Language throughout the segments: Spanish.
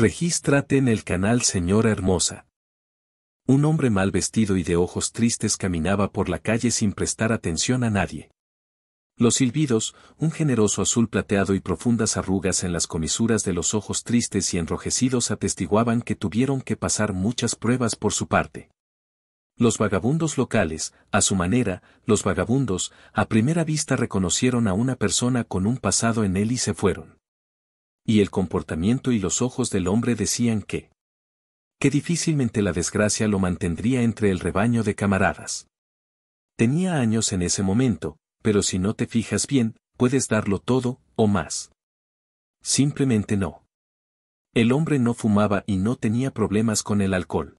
Regístrate en el canal Señora Hermosa. Un hombre mal vestido y de ojos tristes caminaba por la calle sin prestar atención a nadie. Los silbidos, un generoso azul plateado y profundas arrugas en las comisuras de los ojos tristes y enrojecidos atestiguaban que tuvieron que pasar muchas pruebas por su parte. Los vagabundos locales, a su manera, los vagabundos, a primera vista reconocieron a una persona con un pasado en él y se fueron y el comportamiento y los ojos del hombre decían que, que difícilmente la desgracia lo mantendría entre el rebaño de camaradas. Tenía años en ese momento, pero si no te fijas bien, puedes darlo todo, o más. Simplemente no. El hombre no fumaba y no tenía problemas con el alcohol.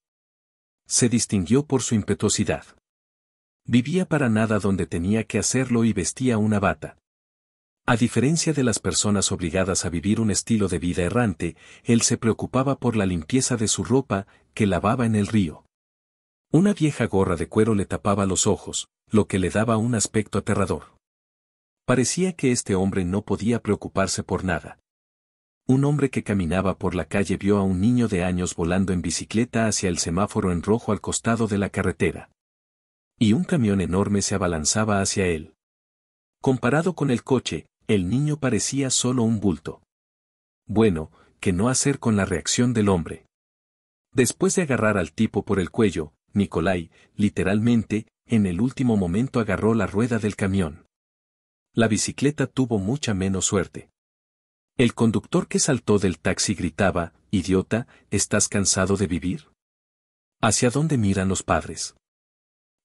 Se distinguió por su impetuosidad. Vivía para nada donde tenía que hacerlo y vestía una bata, a diferencia de las personas obligadas a vivir un estilo de vida errante, él se preocupaba por la limpieza de su ropa, que lavaba en el río. Una vieja gorra de cuero le tapaba los ojos, lo que le daba un aspecto aterrador. Parecía que este hombre no podía preocuparse por nada. Un hombre que caminaba por la calle vio a un niño de años volando en bicicleta hacia el semáforo en rojo al costado de la carretera. Y un camión enorme se abalanzaba hacia él. Comparado con el coche, el niño parecía solo un bulto. Bueno, ¿qué no hacer con la reacción del hombre? Después de agarrar al tipo por el cuello, Nicolai, literalmente, en el último momento agarró la rueda del camión. La bicicleta tuvo mucha menos suerte. El conductor que saltó del taxi gritaba, Idiota, ¿estás cansado de vivir? ¿Hacia dónde miran los padres?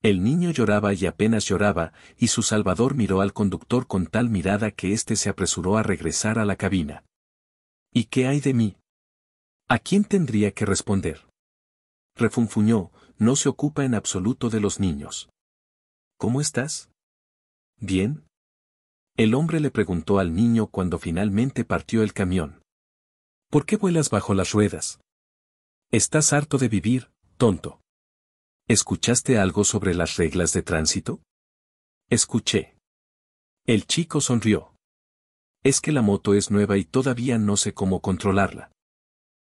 El niño lloraba y apenas lloraba, y su salvador miró al conductor con tal mirada que éste se apresuró a regresar a la cabina. ¿Y qué hay de mí? ¿A quién tendría que responder? Refunfuñó, no se ocupa en absoluto de los niños. ¿Cómo estás? ¿Bien? El hombre le preguntó al niño cuando finalmente partió el camión. ¿Por qué vuelas bajo las ruedas? Estás harto de vivir, tonto. ¿Escuchaste algo sobre las reglas de tránsito? Escuché. El chico sonrió. Es que la moto es nueva y todavía no sé cómo controlarla.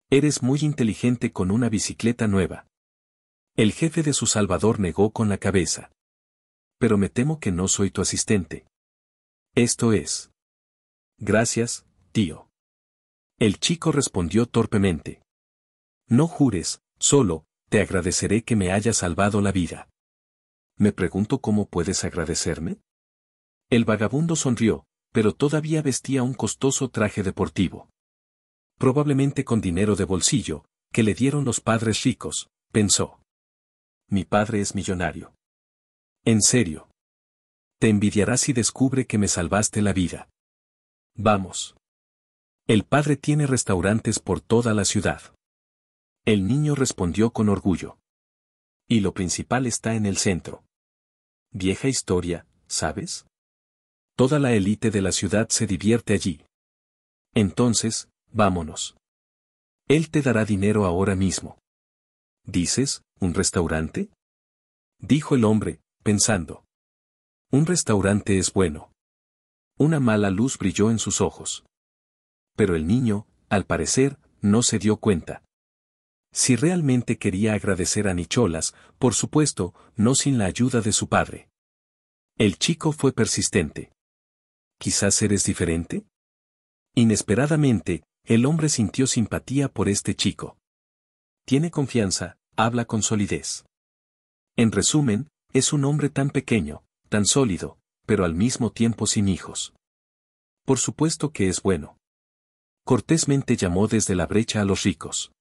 Eres muy inteligente con una bicicleta nueva. El jefe de su salvador negó con la cabeza. Pero me temo que no soy tu asistente. Esto es. Gracias, tío. El chico respondió torpemente. No jures, solo, te agradeceré que me haya salvado la vida. Me pregunto cómo puedes agradecerme. El vagabundo sonrió, pero todavía vestía un costoso traje deportivo. Probablemente con dinero de bolsillo, que le dieron los padres ricos, pensó. Mi padre es millonario. En serio. Te envidiarás si descubre que me salvaste la vida. Vamos. El padre tiene restaurantes por toda la ciudad. El niño respondió con orgullo. Y lo principal está en el centro. Vieja historia, ¿sabes? Toda la élite de la ciudad se divierte allí. Entonces, vámonos. Él te dará dinero ahora mismo. ¿Dices, un restaurante? Dijo el hombre, pensando. Un restaurante es bueno. Una mala luz brilló en sus ojos. Pero el niño, al parecer, no se dio cuenta. Si realmente quería agradecer a Nicholas, por supuesto, no sin la ayuda de su padre. El chico fue persistente. ¿Quizás eres diferente? Inesperadamente, el hombre sintió simpatía por este chico. Tiene confianza, habla con solidez. En resumen, es un hombre tan pequeño, tan sólido, pero al mismo tiempo sin hijos. Por supuesto que es bueno. Cortésmente llamó desde la brecha a los ricos.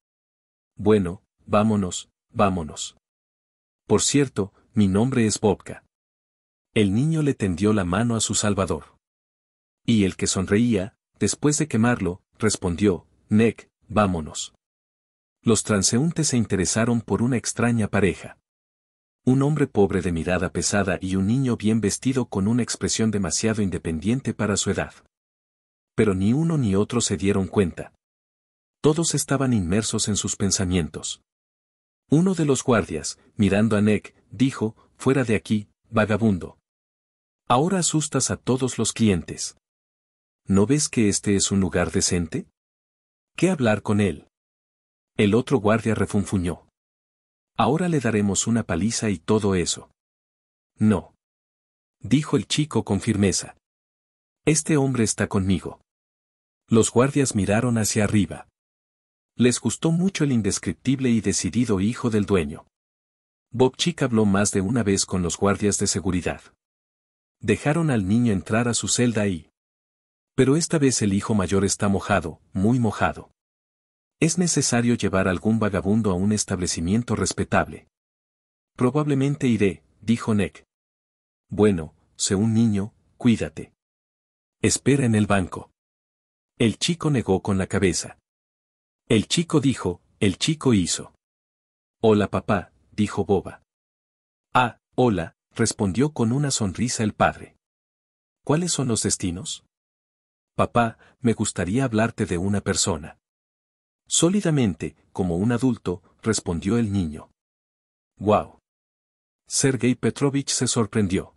Bueno, vámonos, vámonos. Por cierto, mi nombre es Bobka. El niño le tendió la mano a su salvador. Y el que sonreía, después de quemarlo, respondió, «Nek, vámonos. Los transeúntes se interesaron por una extraña pareja. Un hombre pobre de mirada pesada y un niño bien vestido con una expresión demasiado independiente para su edad. Pero ni uno ni otro se dieron cuenta. Todos estaban inmersos en sus pensamientos. Uno de los guardias, mirando a Nick, dijo, fuera de aquí, vagabundo. Ahora asustas a todos los clientes. ¿No ves que este es un lugar decente? ¿Qué hablar con él? El otro guardia refunfuñó. Ahora le daremos una paliza y todo eso. No. Dijo el chico con firmeza. Este hombre está conmigo. Los guardias miraron hacia arriba. Les gustó mucho el indescriptible y decidido hijo del dueño. Bob Chick habló más de una vez con los guardias de seguridad. Dejaron al niño entrar a su celda y... Pero esta vez el hijo mayor está mojado, muy mojado. Es necesario llevar algún vagabundo a un establecimiento respetable. Probablemente iré, dijo Nick. Bueno, sé un niño, cuídate. Espera en el banco. El chico negó con la cabeza. El chico dijo, el chico hizo. Hola papá, dijo Boba. Ah, hola, respondió con una sonrisa el padre. ¿Cuáles son los destinos? Papá, me gustaría hablarte de una persona. Sólidamente, como un adulto, respondió el niño. ¡Wow! Sergei Petrovich se sorprendió.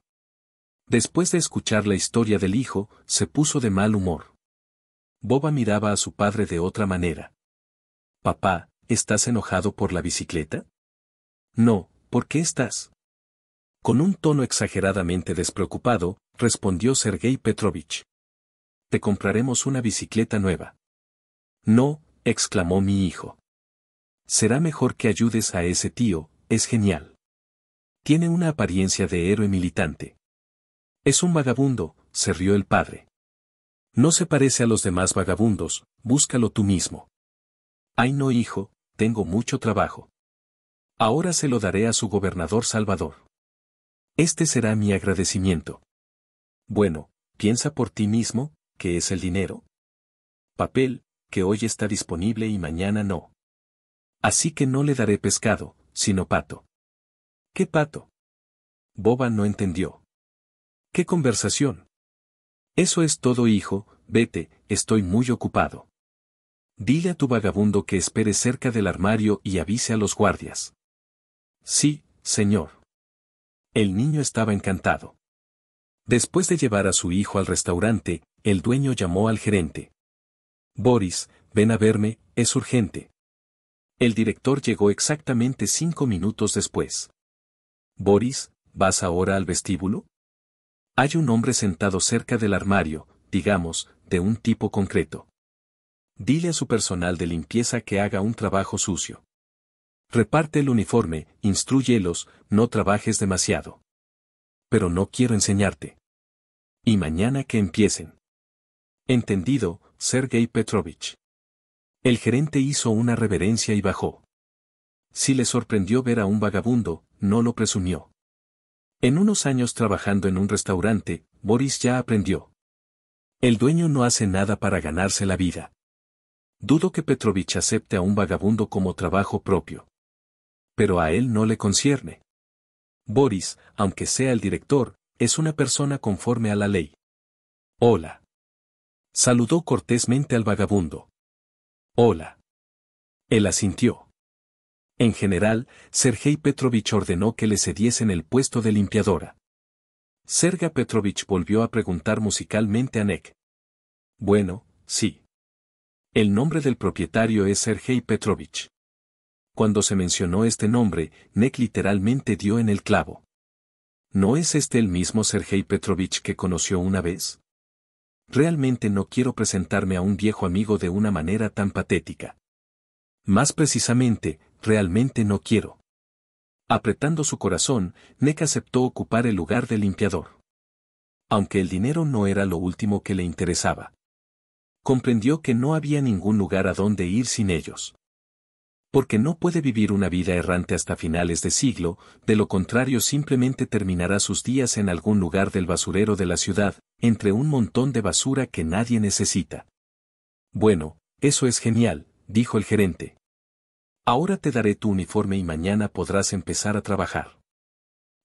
Después de escuchar la historia del hijo, se puso de mal humor. Boba miraba a su padre de otra manera. Papá, ¿estás enojado por la bicicleta? No, ¿por qué estás? Con un tono exageradamente despreocupado, respondió Sergei Petrovich. Te compraremos una bicicleta nueva. No, exclamó mi hijo. Será mejor que ayudes a ese tío, es genial. Tiene una apariencia de héroe militante. Es un vagabundo, se rió el padre. No se parece a los demás vagabundos, búscalo tú mismo. Ay no hijo, tengo mucho trabajo. Ahora se lo daré a su gobernador Salvador. Este será mi agradecimiento. Bueno, piensa por ti mismo, que es el dinero? Papel, que hoy está disponible y mañana no. Así que no le daré pescado, sino pato. ¿Qué pato? Boba no entendió. ¿Qué conversación? Eso es todo, hijo, vete, estoy muy ocupado. Dile a tu vagabundo que espere cerca del armario y avise a los guardias. Sí, señor. El niño estaba encantado. Después de llevar a su hijo al restaurante, el dueño llamó al gerente. Boris, ven a verme, es urgente. El director llegó exactamente cinco minutos después. Boris, ¿vas ahora al vestíbulo? Hay un hombre sentado cerca del armario, digamos, de un tipo concreto. Dile a su personal de limpieza que haga un trabajo sucio. Reparte el uniforme, instruyelos, no trabajes demasiado. Pero no quiero enseñarte. Y mañana que empiecen. Entendido, Sergei Petrovich. El gerente hizo una reverencia y bajó. Si le sorprendió ver a un vagabundo, no lo presumió. En unos años trabajando en un restaurante, Boris ya aprendió. El dueño no hace nada para ganarse la vida. Dudo que Petrovich acepte a un vagabundo como trabajo propio. Pero a él no le concierne. Boris, aunque sea el director, es una persona conforme a la ley. Hola. Saludó cortésmente al vagabundo. Hola. Él asintió. En general, Sergei Petrovich ordenó que le cediesen el puesto de limpiadora. Serga Petrovich volvió a preguntar musicalmente a Nek. Bueno, sí. El nombre del propietario es Sergei Petrovich. Cuando se mencionó este nombre, Nek literalmente dio en el clavo. ¿No es este el mismo Sergei Petrovich que conoció una vez? Realmente no quiero presentarme a un viejo amigo de una manera tan patética. Más precisamente, realmente no quiero. Apretando su corazón, Nek aceptó ocupar el lugar de limpiador. Aunque el dinero no era lo último que le interesaba comprendió que no había ningún lugar a donde ir sin ellos. Porque no puede vivir una vida errante hasta finales de siglo, de lo contrario simplemente terminará sus días en algún lugar del basurero de la ciudad, entre un montón de basura que nadie necesita. Bueno, eso es genial, dijo el gerente. Ahora te daré tu uniforme y mañana podrás empezar a trabajar.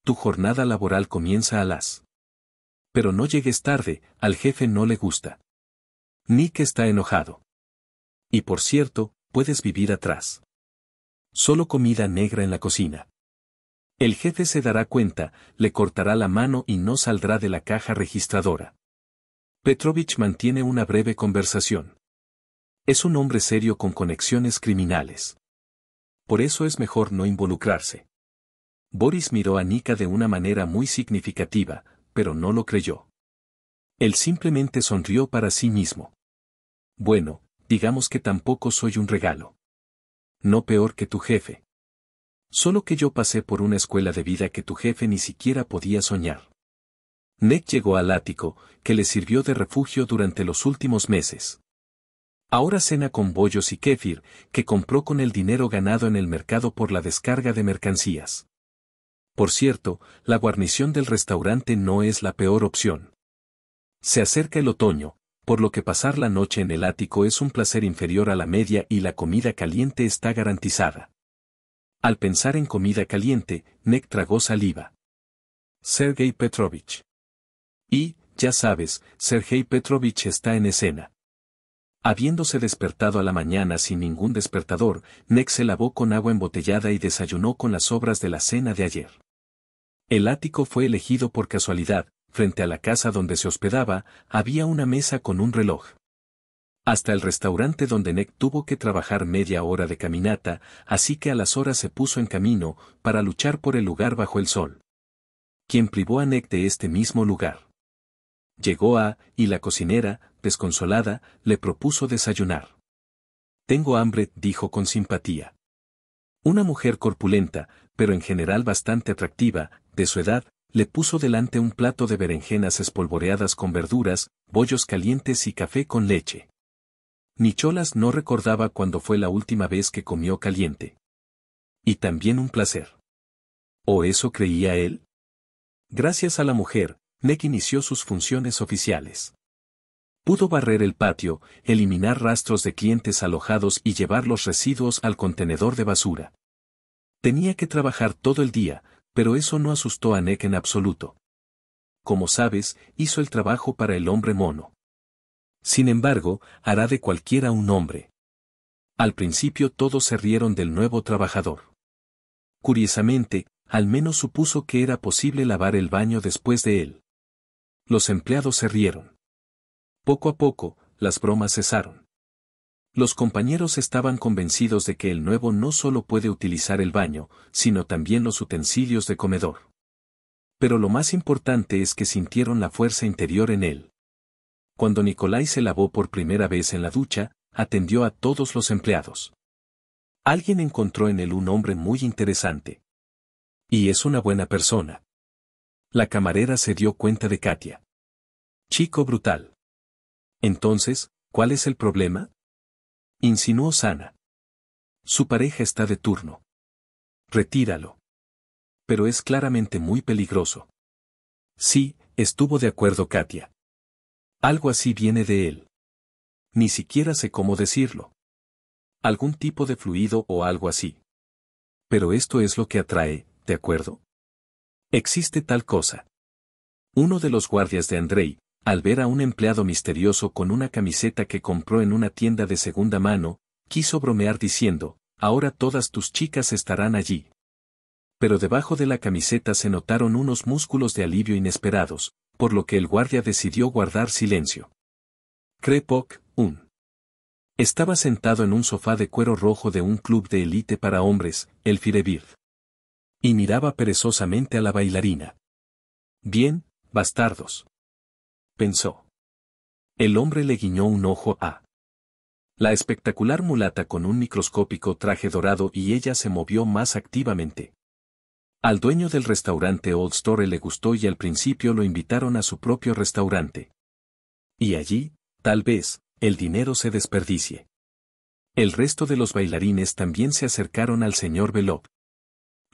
Tu jornada laboral comienza a las. Pero no llegues tarde, al jefe no le gusta. Nick está enojado. Y por cierto, puedes vivir atrás. Solo comida negra en la cocina. El jefe se dará cuenta, le cortará la mano y no saldrá de la caja registradora. Petrovich mantiene una breve conversación. Es un hombre serio con conexiones criminales. Por eso es mejor no involucrarse. Boris miró a Nika de una manera muy significativa, pero no lo creyó. Él simplemente sonrió para sí mismo. Bueno, digamos que tampoco soy un regalo. No peor que tu jefe. Solo que yo pasé por una escuela de vida que tu jefe ni siquiera podía soñar. Ned llegó al ático, que le sirvió de refugio durante los últimos meses. Ahora cena con bollos y kéfir, que compró con el dinero ganado en el mercado por la descarga de mercancías. Por cierto, la guarnición del restaurante no es la peor opción. Se acerca el otoño, por lo que pasar la noche en el ático es un placer inferior a la media y la comida caliente está garantizada. Al pensar en comida caliente, Nek tragó saliva. Sergei Petrovich. Y, ya sabes, Sergei Petrovich está en escena. Habiéndose despertado a la mañana sin ningún despertador, Nek se lavó con agua embotellada y desayunó con las sobras de la cena de ayer. El ático fue elegido por casualidad, frente a la casa donde se hospedaba, había una mesa con un reloj. Hasta el restaurante donde Nick tuvo que trabajar media hora de caminata, así que a las horas se puso en camino para luchar por el lugar bajo el sol. Quien privó a Nick de este mismo lugar. Llegó a, y la cocinera, desconsolada, le propuso desayunar. Tengo hambre, dijo con simpatía. Una mujer corpulenta, pero en general bastante atractiva, de su edad, le puso delante un plato de berenjenas espolvoreadas con verduras, bollos calientes y café con leche. Nicholas no recordaba cuándo fue la última vez que comió caliente. Y también un placer. ¿O eso creía él? Gracias a la mujer, Nick inició sus funciones oficiales. Pudo barrer el patio, eliminar rastros de clientes alojados y llevar los residuos al contenedor de basura. Tenía que trabajar todo el día, pero eso no asustó a Nek en absoluto. Como sabes, hizo el trabajo para el hombre mono. Sin embargo, hará de cualquiera un hombre. Al principio todos se rieron del nuevo trabajador. Curiosamente, al menos supuso que era posible lavar el baño después de él. Los empleados se rieron. Poco a poco, las bromas cesaron. Los compañeros estaban convencidos de que el nuevo no solo puede utilizar el baño, sino también los utensilios de comedor. Pero lo más importante es que sintieron la fuerza interior en él. Cuando Nicolai se lavó por primera vez en la ducha, atendió a todos los empleados. Alguien encontró en él un hombre muy interesante. Y es una buena persona. La camarera se dio cuenta de Katia. Chico brutal. Entonces, ¿cuál es el problema? Insinuó Sana. Su pareja está de turno. Retíralo. Pero es claramente muy peligroso. Sí, estuvo de acuerdo Katia. Algo así viene de él. Ni siquiera sé cómo decirlo. Algún tipo de fluido o algo así. Pero esto es lo que atrae, ¿de acuerdo? Existe tal cosa. Uno de los guardias de Andrei, al ver a un empleado misterioso con una camiseta que compró en una tienda de segunda mano, quiso bromear diciendo, ahora todas tus chicas estarán allí. Pero debajo de la camiseta se notaron unos músculos de alivio inesperados, por lo que el guardia decidió guardar silencio. Krepok, un. Estaba sentado en un sofá de cuero rojo de un club de élite para hombres, el Firebird. Y miraba perezosamente a la bailarina. Bien, bastardos pensó. El hombre le guiñó un ojo a la espectacular mulata con un microscópico traje dorado y ella se movió más activamente. Al dueño del restaurante Old Store le gustó y al principio lo invitaron a su propio restaurante. Y allí, tal vez, el dinero se desperdicie. El resto de los bailarines también se acercaron al señor Belov.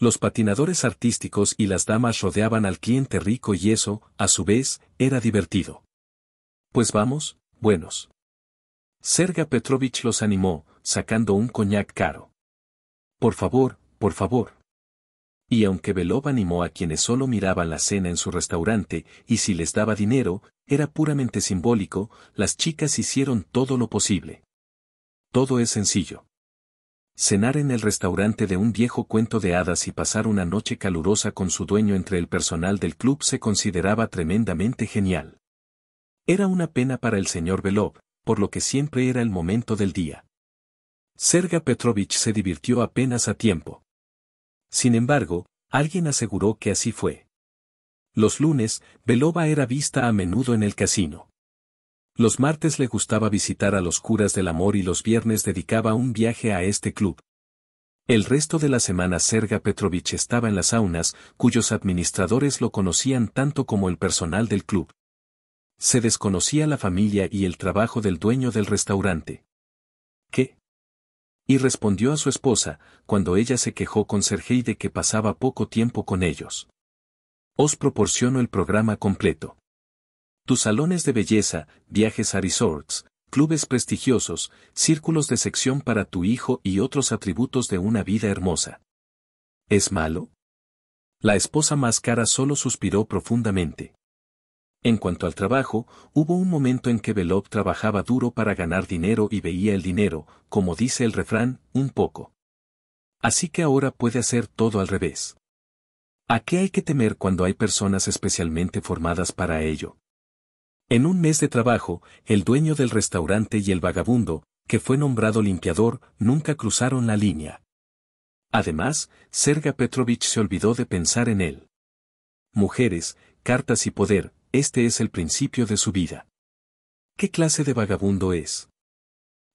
Los patinadores artísticos y las damas rodeaban al cliente rico y eso, a su vez, era divertido. Pues vamos, buenos. Serga Petrovich los animó, sacando un coñac caro. Por favor, por favor. Y aunque Belov animó a quienes solo miraban la cena en su restaurante, y si les daba dinero, era puramente simbólico, las chicas hicieron todo lo posible. Todo es sencillo cenar en el restaurante de un viejo cuento de hadas y pasar una noche calurosa con su dueño entre el personal del club se consideraba tremendamente genial. Era una pena para el señor Belov, por lo que siempre era el momento del día. Serga Petrovich se divirtió apenas a tiempo. Sin embargo, alguien aseguró que así fue. Los lunes, Belova era vista a menudo en el casino. Los martes le gustaba visitar a los curas del amor y los viernes dedicaba un viaje a este club. El resto de la semana Serga Petrovich estaba en las saunas, cuyos administradores lo conocían tanto como el personal del club. Se desconocía la familia y el trabajo del dueño del restaurante. ¿Qué? Y respondió a su esposa, cuando ella se quejó con Sergei de que pasaba poco tiempo con ellos. Os proporciono el programa completo. Tus salones de belleza, viajes a resorts, clubes prestigiosos, círculos de sección para tu hijo y otros atributos de una vida hermosa. ¿Es malo? La esposa más cara solo suspiró profundamente. En cuanto al trabajo, hubo un momento en que Belov trabajaba duro para ganar dinero y veía el dinero, como dice el refrán, un poco. Así que ahora puede hacer todo al revés. ¿A qué hay que temer cuando hay personas especialmente formadas para ello? En un mes de trabajo, el dueño del restaurante y el vagabundo, que fue nombrado limpiador, nunca cruzaron la línea. Además, Serga Petrovich se olvidó de pensar en él. Mujeres, cartas y poder, este es el principio de su vida. ¿Qué clase de vagabundo es?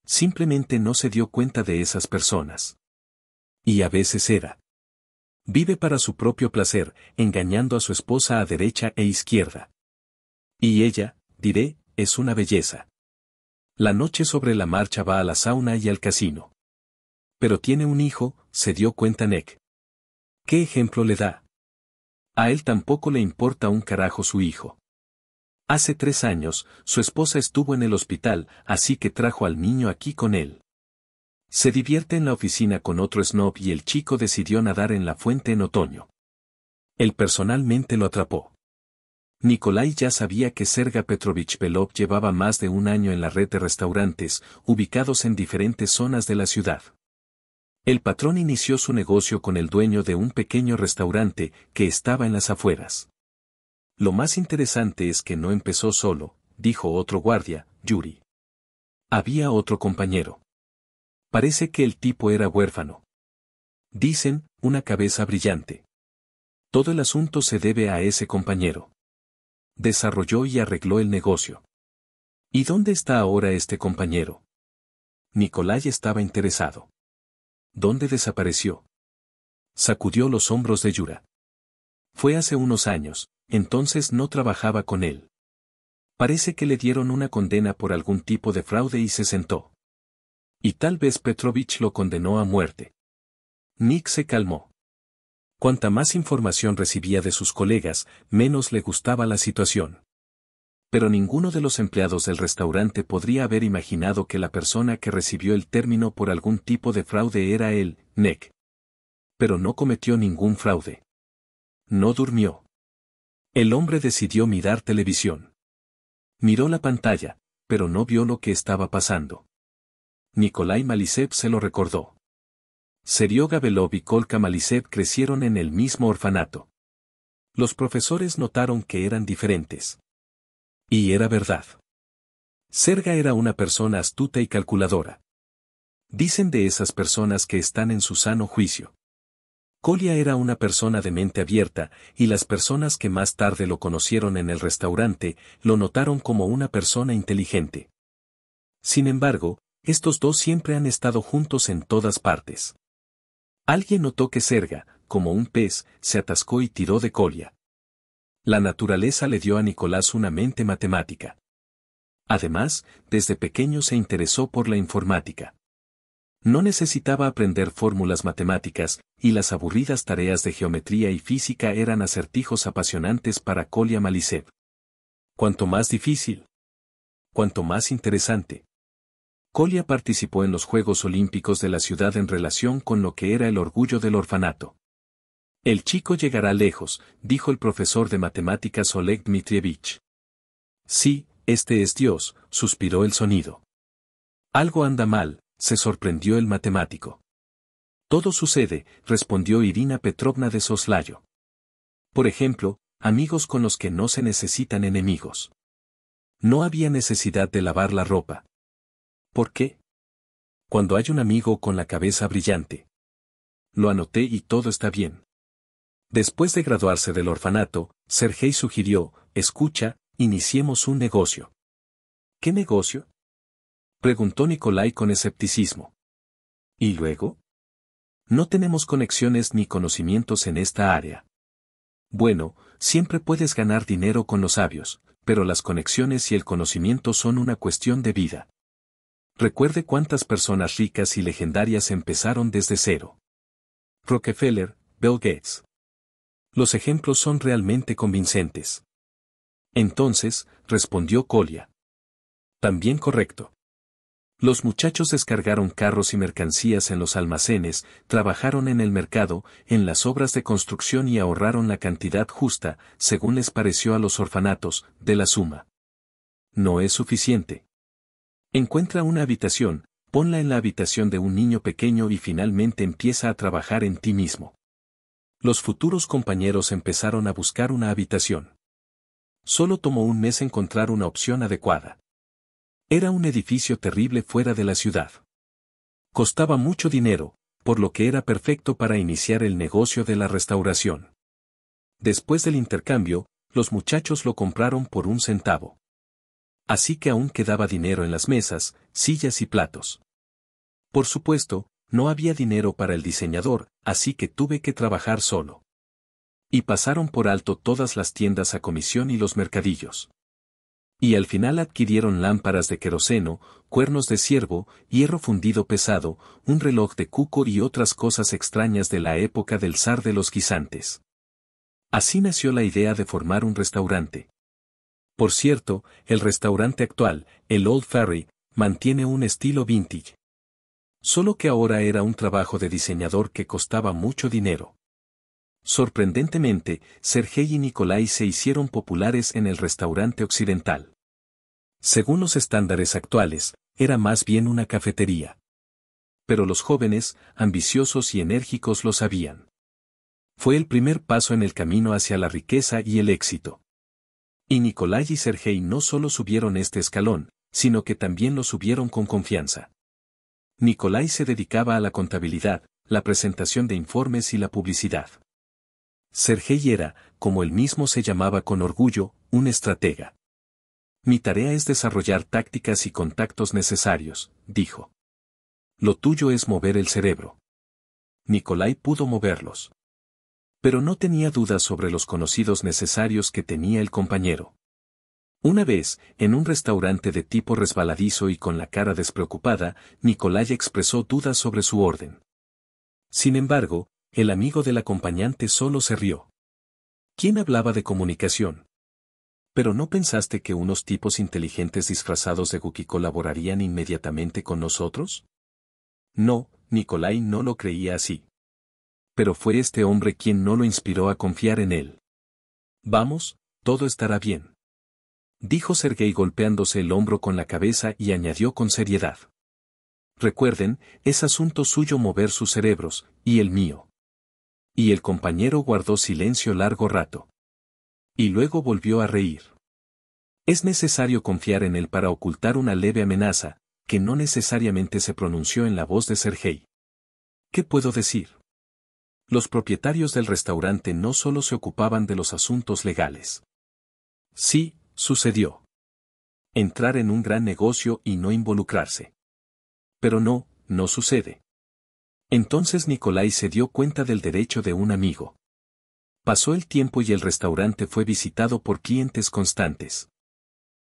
Simplemente no se dio cuenta de esas personas. Y a veces era. Vive para su propio placer, engañando a su esposa a derecha e izquierda. Y ella, diré, es una belleza. La noche sobre la marcha va a la sauna y al casino. Pero tiene un hijo, se dio cuenta Nick. ¿Qué ejemplo le da? A él tampoco le importa un carajo su hijo. Hace tres años, su esposa estuvo en el hospital, así que trajo al niño aquí con él. Se divierte en la oficina con otro snob y el chico decidió nadar en la fuente en otoño. Él personalmente lo atrapó. Nikolai ya sabía que Serga Petrovich Pelop llevaba más de un año en la red de restaurantes, ubicados en diferentes zonas de la ciudad. El patrón inició su negocio con el dueño de un pequeño restaurante que estaba en las afueras. Lo más interesante es que no empezó solo, dijo otro guardia, Yuri. Había otro compañero. Parece que el tipo era huérfano. Dicen, una cabeza brillante. Todo el asunto se debe a ese compañero desarrolló y arregló el negocio. ¿Y dónde está ahora este compañero? Nicolai estaba interesado. ¿Dónde desapareció? Sacudió los hombros de Yura. Fue hace unos años, entonces no trabajaba con él. Parece que le dieron una condena por algún tipo de fraude y se sentó. Y tal vez Petrovich lo condenó a muerte. Nick se calmó. Cuanta más información recibía de sus colegas, menos le gustaba la situación. Pero ninguno de los empleados del restaurante podría haber imaginado que la persona que recibió el término por algún tipo de fraude era él, Nick. E pero no cometió ningún fraude. No durmió. El hombre decidió mirar televisión. Miró la pantalla, pero no vio lo que estaba pasando. Nikolai Malisev se lo recordó. Serioga Belov y Kolka Malisev crecieron en el mismo orfanato. Los profesores notaron que eran diferentes. Y era verdad. Serga era una persona astuta y calculadora. Dicen de esas personas que están en su sano juicio. Kolia era una persona de mente abierta, y las personas que más tarde lo conocieron en el restaurante lo notaron como una persona inteligente. Sin embargo, estos dos siempre han estado juntos en todas partes. Alguien notó que Serga, como un pez, se atascó y tiró de colia. La naturaleza le dio a Nicolás una mente matemática. Además, desde pequeño se interesó por la informática. No necesitaba aprender fórmulas matemáticas, y las aburridas tareas de geometría y física eran acertijos apasionantes para Colia Malisev. Cuanto más difícil, cuanto más interesante, Colia participó en los Juegos Olímpicos de la ciudad en relación con lo que era el orgullo del orfanato. El chico llegará lejos, dijo el profesor de matemáticas Oleg Dmitrievich. Sí, este es Dios, suspiró el sonido. Algo anda mal, se sorprendió el matemático. Todo sucede, respondió Irina Petrovna de soslayo. Por ejemplo, amigos con los que no se necesitan enemigos. No había necesidad de lavar la ropa. ¿Por qué? Cuando hay un amigo con la cabeza brillante. Lo anoté y todo está bien. Después de graduarse del orfanato, Sergei sugirió, escucha, iniciemos un negocio. ¿Qué negocio? Preguntó Nicolai con escepticismo. ¿Y luego? No tenemos conexiones ni conocimientos en esta área. Bueno, siempre puedes ganar dinero con los sabios, pero las conexiones y el conocimiento son una cuestión de vida. Recuerde cuántas personas ricas y legendarias empezaron desde cero. Rockefeller, Bill Gates. Los ejemplos son realmente convincentes. Entonces, respondió Colia. También correcto. Los muchachos descargaron carros y mercancías en los almacenes, trabajaron en el mercado, en las obras de construcción y ahorraron la cantidad justa, según les pareció a los orfanatos, de la suma. No es suficiente. Encuentra una habitación, ponla en la habitación de un niño pequeño y finalmente empieza a trabajar en ti mismo. Los futuros compañeros empezaron a buscar una habitación. Solo tomó un mes encontrar una opción adecuada. Era un edificio terrible fuera de la ciudad. Costaba mucho dinero, por lo que era perfecto para iniciar el negocio de la restauración. Después del intercambio, los muchachos lo compraron por un centavo. Así que aún quedaba dinero en las mesas, sillas y platos. Por supuesto, no había dinero para el diseñador, así que tuve que trabajar solo. Y pasaron por alto todas las tiendas a comisión y los mercadillos. Y al final adquirieron lámparas de queroseno, cuernos de ciervo, hierro fundido pesado, un reloj de cuco y otras cosas extrañas de la época del zar de los guisantes. Así nació la idea de formar un restaurante. Por cierto, el restaurante actual, el Old Ferry, mantiene un estilo vintage. Solo que ahora era un trabajo de diseñador que costaba mucho dinero. Sorprendentemente, Sergei y Nikolai se hicieron populares en el restaurante occidental. Según los estándares actuales, era más bien una cafetería. Pero los jóvenes, ambiciosos y enérgicos lo sabían. Fue el primer paso en el camino hacia la riqueza y el éxito. Y Nicolai y Sergei no solo subieron este escalón, sino que también lo subieron con confianza. Nicolai se dedicaba a la contabilidad, la presentación de informes y la publicidad. Sergei era, como él mismo se llamaba con orgullo, un estratega. Mi tarea es desarrollar tácticas y contactos necesarios, dijo. Lo tuyo es mover el cerebro. Nicolai pudo moverlos pero no tenía dudas sobre los conocidos necesarios que tenía el compañero. Una vez, en un restaurante de tipo resbaladizo y con la cara despreocupada, Nicolai expresó dudas sobre su orden. Sin embargo, el amigo del acompañante solo se rió. ¿Quién hablaba de comunicación? Pero no pensaste que unos tipos inteligentes disfrazados de Guki colaborarían inmediatamente con nosotros? No, Nicolai no lo creía así pero fue este hombre quien no lo inspiró a confiar en él. Vamos, todo estará bien. Dijo Sergei golpeándose el hombro con la cabeza y añadió con seriedad. Recuerden, es asunto suyo mover sus cerebros, y el mío. Y el compañero guardó silencio largo rato. Y luego volvió a reír. Es necesario confiar en él para ocultar una leve amenaza, que no necesariamente se pronunció en la voz de Sergei. ¿Qué puedo decir? los propietarios del restaurante no solo se ocupaban de los asuntos legales. Sí, sucedió. Entrar en un gran negocio y no involucrarse. Pero no, no sucede. Entonces Nicolai se dio cuenta del derecho de un amigo. Pasó el tiempo y el restaurante fue visitado por clientes constantes.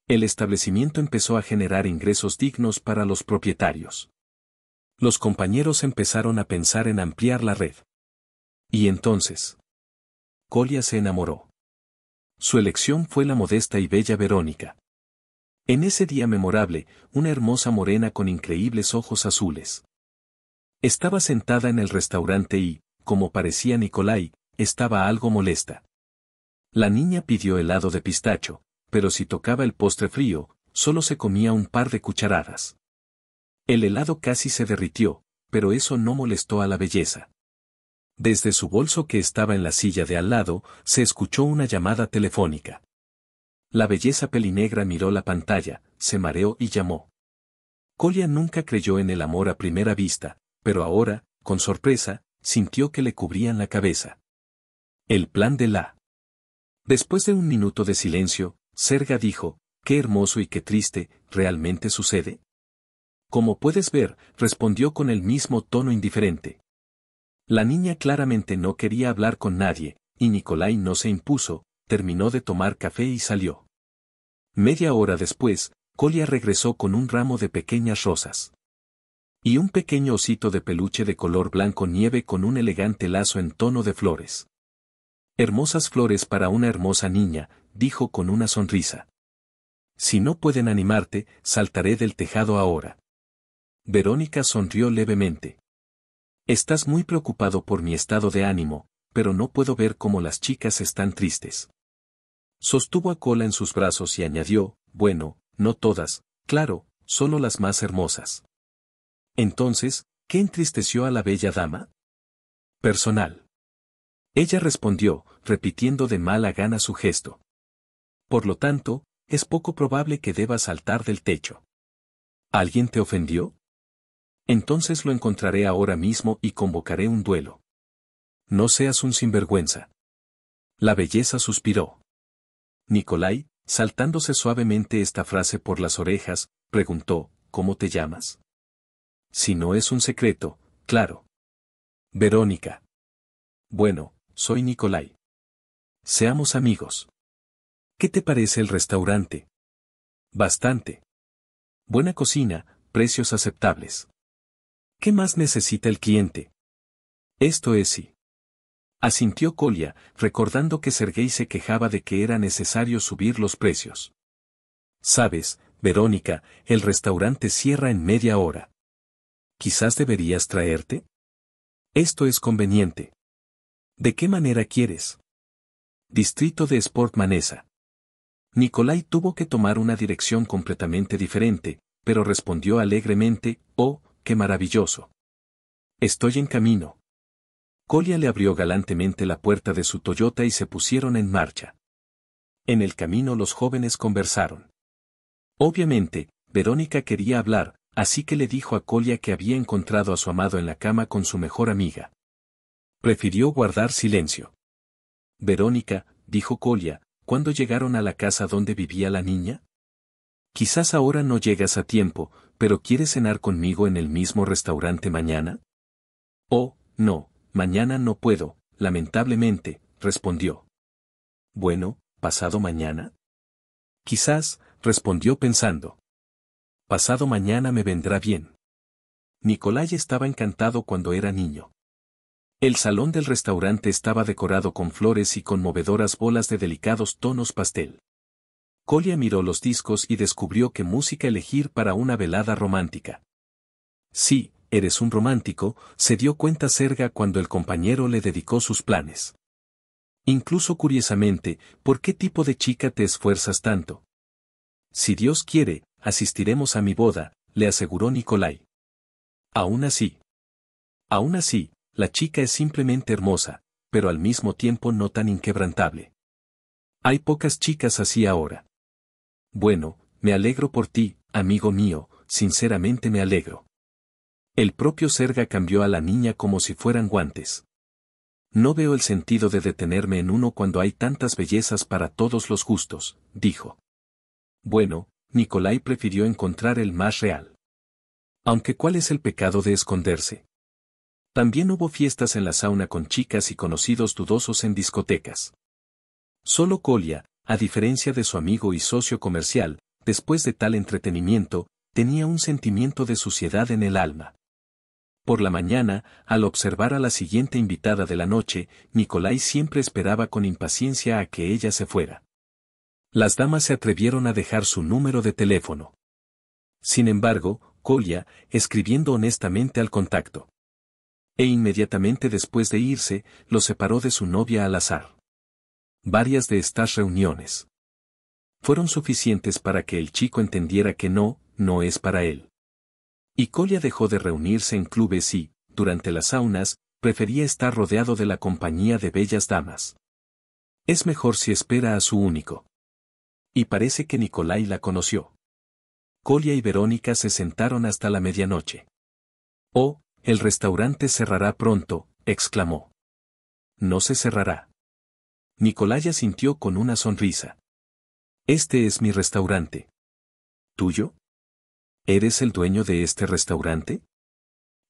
El establecimiento empezó a generar ingresos dignos para los propietarios. Los compañeros empezaron a pensar en ampliar la red. Y entonces. Colia se enamoró. Su elección fue la modesta y bella Verónica. En ese día memorable, una hermosa morena con increíbles ojos azules. Estaba sentada en el restaurante y, como parecía Nicolai, estaba algo molesta. La niña pidió helado de pistacho, pero si tocaba el postre frío, solo se comía un par de cucharadas. El helado casi se derritió, pero eso no molestó a la belleza desde su bolso que estaba en la silla de al lado, se escuchó una llamada telefónica. La belleza pelinegra miró la pantalla, se mareó y llamó. Colia nunca creyó en el amor a primera vista, pero ahora, con sorpresa, sintió que le cubrían la cabeza. El plan de la. Después de un minuto de silencio, Serga dijo, qué hermoso y qué triste, realmente sucede. Como puedes ver, respondió con el mismo tono indiferente. La niña claramente no quería hablar con nadie, y Nicolai no se impuso, terminó de tomar café y salió. Media hora después, Colia regresó con un ramo de pequeñas rosas. Y un pequeño osito de peluche de color blanco nieve con un elegante lazo en tono de flores. Hermosas flores para una hermosa niña, dijo con una sonrisa. Si no pueden animarte, saltaré del tejado ahora. Verónica sonrió levemente. Estás muy preocupado por mi estado de ánimo, pero no puedo ver cómo las chicas están tristes. Sostuvo a Cola en sus brazos y añadió, bueno, no todas, claro, solo las más hermosas. Entonces, ¿qué entristeció a la bella dama? Personal. Ella respondió, repitiendo de mala gana su gesto. Por lo tanto, es poco probable que deba saltar del techo. ¿Alguien te ofendió? Entonces lo encontraré ahora mismo y convocaré un duelo. No seas un sinvergüenza. La belleza suspiró. Nicolai, saltándose suavemente esta frase por las orejas, preguntó, ¿cómo te llamas? Si no es un secreto, claro. Verónica. Bueno, soy Nicolai. Seamos amigos. ¿Qué te parece el restaurante? Bastante. Buena cocina, precios aceptables. ¿Qué más necesita el cliente? Esto es sí. Asintió Colia, recordando que Sergei se quejaba de que era necesario subir los precios. Sabes, Verónica, el restaurante cierra en media hora. Quizás deberías traerte. Esto es conveniente. ¿De qué manera quieres? Distrito de Sportmanesa. Nicolai tuvo que tomar una dirección completamente diferente, pero respondió alegremente, oh, ¡Qué maravilloso! Estoy en camino. Colia le abrió galantemente la puerta de su Toyota y se pusieron en marcha. En el camino los jóvenes conversaron. Obviamente, Verónica quería hablar, así que le dijo a Colia que había encontrado a su amado en la cama con su mejor amiga. Prefirió guardar silencio. Verónica, dijo Colia, ¿cuándo llegaron a la casa donde vivía la niña? Quizás ahora no llegas a tiempo, pero ¿quieres cenar conmigo en el mismo restaurante mañana? Oh, no, mañana no puedo, lamentablemente, respondió. Bueno, pasado mañana. Quizás, respondió pensando. Pasado mañana me vendrá bien. Nicolai estaba encantado cuando era niño. El salón del restaurante estaba decorado con flores y conmovedoras bolas de delicados tonos pastel. Colia miró los discos y descubrió qué música elegir para una velada romántica. Sí, eres un romántico, se dio cuenta Serga cuando el compañero le dedicó sus planes. Incluso curiosamente, ¿por qué tipo de chica te esfuerzas tanto? Si Dios quiere, asistiremos a mi boda, le aseguró Nicolai. Aún así. Aún así, la chica es simplemente hermosa, pero al mismo tiempo no tan inquebrantable. Hay pocas chicas así ahora. Bueno, me alegro por ti, amigo mío, sinceramente me alegro. El propio Serga cambió a la niña como si fueran guantes. No veo el sentido de detenerme en uno cuando hay tantas bellezas para todos los gustos, dijo. Bueno, Nicolai prefirió encontrar el más real. Aunque cuál es el pecado de esconderse. También hubo fiestas en la sauna con chicas y conocidos dudosos en discotecas. Solo Colia, a diferencia de su amigo y socio comercial, después de tal entretenimiento, tenía un sentimiento de suciedad en el alma. Por la mañana, al observar a la siguiente invitada de la noche, Nicolai siempre esperaba con impaciencia a que ella se fuera. Las damas se atrevieron a dejar su número de teléfono. Sin embargo, Colia, escribiendo honestamente al contacto. E inmediatamente después de irse, lo separó de su novia al azar. Varias de estas reuniones fueron suficientes para que el chico entendiera que no, no es para él. Y Colia dejó de reunirse en clubes y, durante las saunas, prefería estar rodeado de la compañía de bellas damas. Es mejor si espera a su único. Y parece que Nicolai la conoció. Colia y Verónica se sentaron hasta la medianoche. Oh, el restaurante cerrará pronto, exclamó. No se cerrará. Nicolaya sintió con una sonrisa. Este es mi restaurante. ¿Tuyo? ¿Eres el dueño de este restaurante?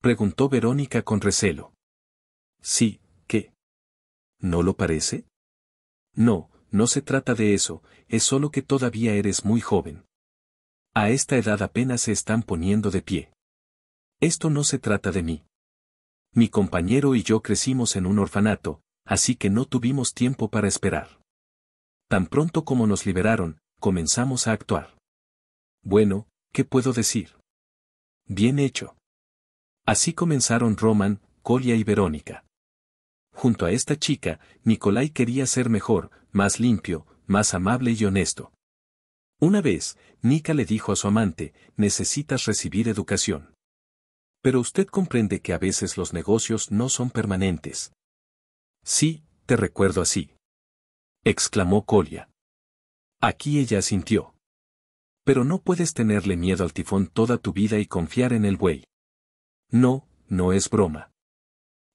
Preguntó Verónica con recelo. Sí, ¿qué? ¿No lo parece? No, no se trata de eso, es solo que todavía eres muy joven. A esta edad apenas se están poniendo de pie. Esto no se trata de mí. Mi compañero y yo crecimos en un orfanato, así que no tuvimos tiempo para esperar. Tan pronto como nos liberaron, comenzamos a actuar. Bueno, ¿qué puedo decir? Bien hecho. Así comenzaron Roman, Colia y Verónica. Junto a esta chica, Nicolai quería ser mejor, más limpio, más amable y honesto. Una vez, Nika le dijo a su amante, necesitas recibir educación. Pero usted comprende que a veces los negocios no son permanentes. Sí, te recuerdo así. Exclamó Colia. Aquí ella sintió. Pero no puedes tenerle miedo al tifón toda tu vida y confiar en el buey. No, no es broma.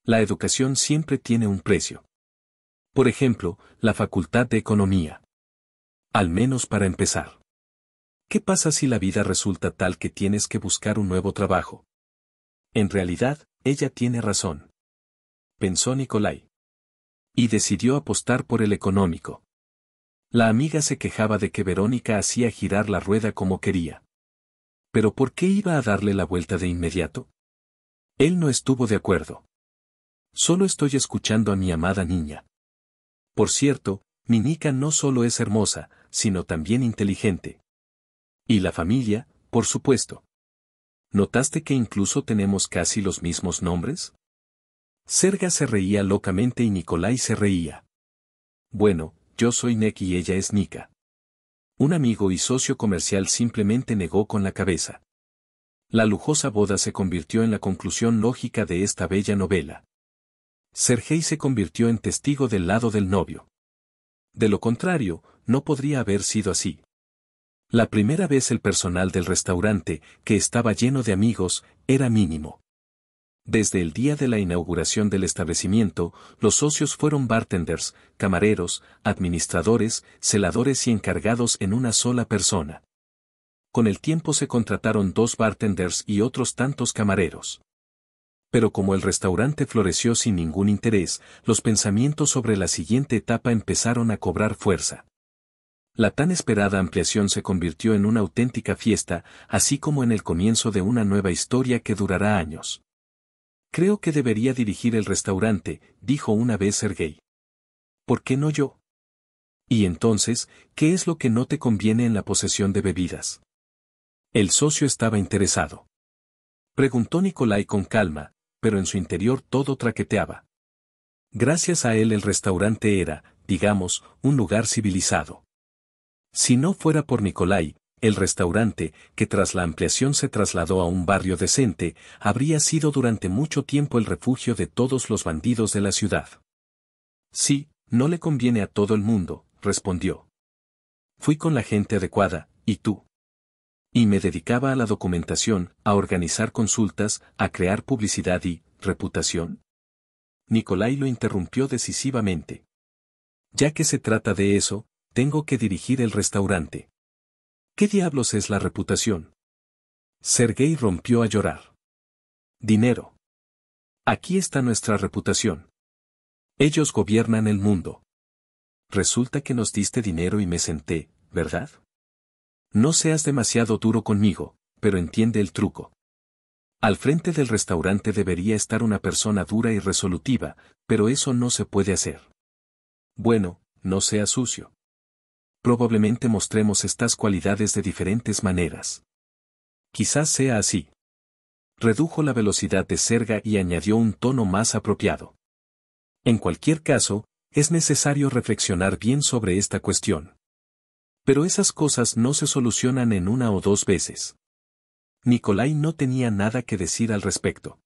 La educación siempre tiene un precio. Por ejemplo, la Facultad de Economía. Al menos para empezar. ¿Qué pasa si la vida resulta tal que tienes que buscar un nuevo trabajo? En realidad, ella tiene razón. Pensó Nicolai. Y decidió apostar por el económico. La amiga se quejaba de que Verónica hacía girar la rueda como quería. Pero ¿por qué iba a darle la vuelta de inmediato? Él no estuvo de acuerdo. Solo estoy escuchando a mi amada niña. Por cierto, mi no solo es hermosa, sino también inteligente. Y la familia, por supuesto. ¿Notaste que incluso tenemos casi los mismos nombres? Serga se reía locamente y Nikolai se reía. Bueno, yo soy Nek y ella es Nika. Un amigo y socio comercial simplemente negó con la cabeza. La lujosa boda se convirtió en la conclusión lógica de esta bella novela. Sergei se convirtió en testigo del lado del novio. De lo contrario, no podría haber sido así. La primera vez el personal del restaurante, que estaba lleno de amigos, era mínimo. Desde el día de la inauguración del establecimiento, los socios fueron bartenders, camareros, administradores, celadores y encargados en una sola persona. Con el tiempo se contrataron dos bartenders y otros tantos camareros. Pero como el restaurante floreció sin ningún interés, los pensamientos sobre la siguiente etapa empezaron a cobrar fuerza. La tan esperada ampliación se convirtió en una auténtica fiesta, así como en el comienzo de una nueva historia que durará años. Creo que debería dirigir el restaurante, dijo una vez Sergei. ¿Por qué no yo? Y entonces, ¿qué es lo que no te conviene en la posesión de bebidas? El socio estaba interesado. Preguntó Nicolai con calma, pero en su interior todo traqueteaba. Gracias a él el restaurante era, digamos, un lugar civilizado. Si no fuera por Nicolai... El restaurante, que tras la ampliación se trasladó a un barrio decente, habría sido durante mucho tiempo el refugio de todos los bandidos de la ciudad. Sí, no le conviene a todo el mundo, respondió. Fui con la gente adecuada, y tú. Y me dedicaba a la documentación, a organizar consultas, a crear publicidad y, reputación. Nicolai lo interrumpió decisivamente. Ya que se trata de eso, tengo que dirigir el restaurante. ¿Qué diablos es la reputación? Sergei rompió a llorar. Dinero. Aquí está nuestra reputación. Ellos gobiernan el mundo. Resulta que nos diste dinero y me senté, ¿verdad? No seas demasiado duro conmigo, pero entiende el truco. Al frente del restaurante debería estar una persona dura y resolutiva, pero eso no se puede hacer. Bueno, no sea sucio probablemente mostremos estas cualidades de diferentes maneras. Quizás sea así. Redujo la velocidad de Serga y añadió un tono más apropiado. En cualquier caso, es necesario reflexionar bien sobre esta cuestión. Pero esas cosas no se solucionan en una o dos veces. Nicolai no tenía nada que decir al respecto.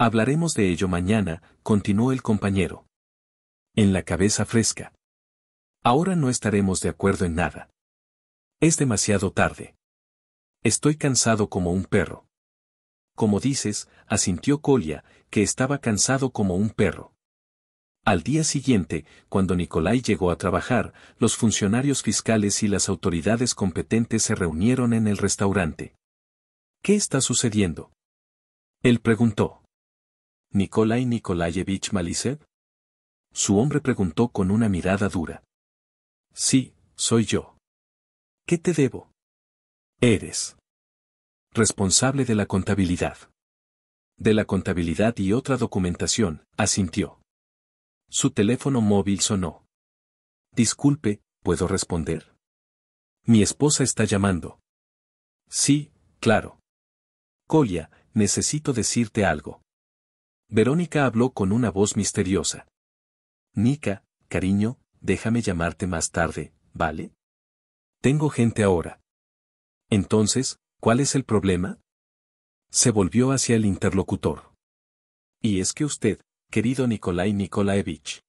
Hablaremos de ello mañana, continuó el compañero. En la cabeza fresca. Ahora no estaremos de acuerdo en nada. Es demasiado tarde. Estoy cansado como un perro. Como dices, asintió Colia, que estaba cansado como un perro. Al día siguiente, cuando Nicolai llegó a trabajar, los funcionarios fiscales y las autoridades competentes se reunieron en el restaurante. ¿Qué está sucediendo? Él preguntó. ¿Nikolai Nikolayevich Malisev? Su hombre preguntó con una mirada dura. Sí, soy yo. ¿Qué te debo? Eres responsable de la contabilidad. De la contabilidad y otra documentación, asintió. Su teléfono móvil sonó. Disculpe, ¿puedo responder? Mi esposa está llamando. Sí, claro. Colia, necesito decirte algo. Verónica habló con una voz misteriosa. Nica, cariño, déjame llamarte más tarde, ¿vale? Tengo gente ahora. Entonces, ¿cuál es el problema? Se volvió hacia el interlocutor. Y es que usted, querido Nikolai Nikolaevich,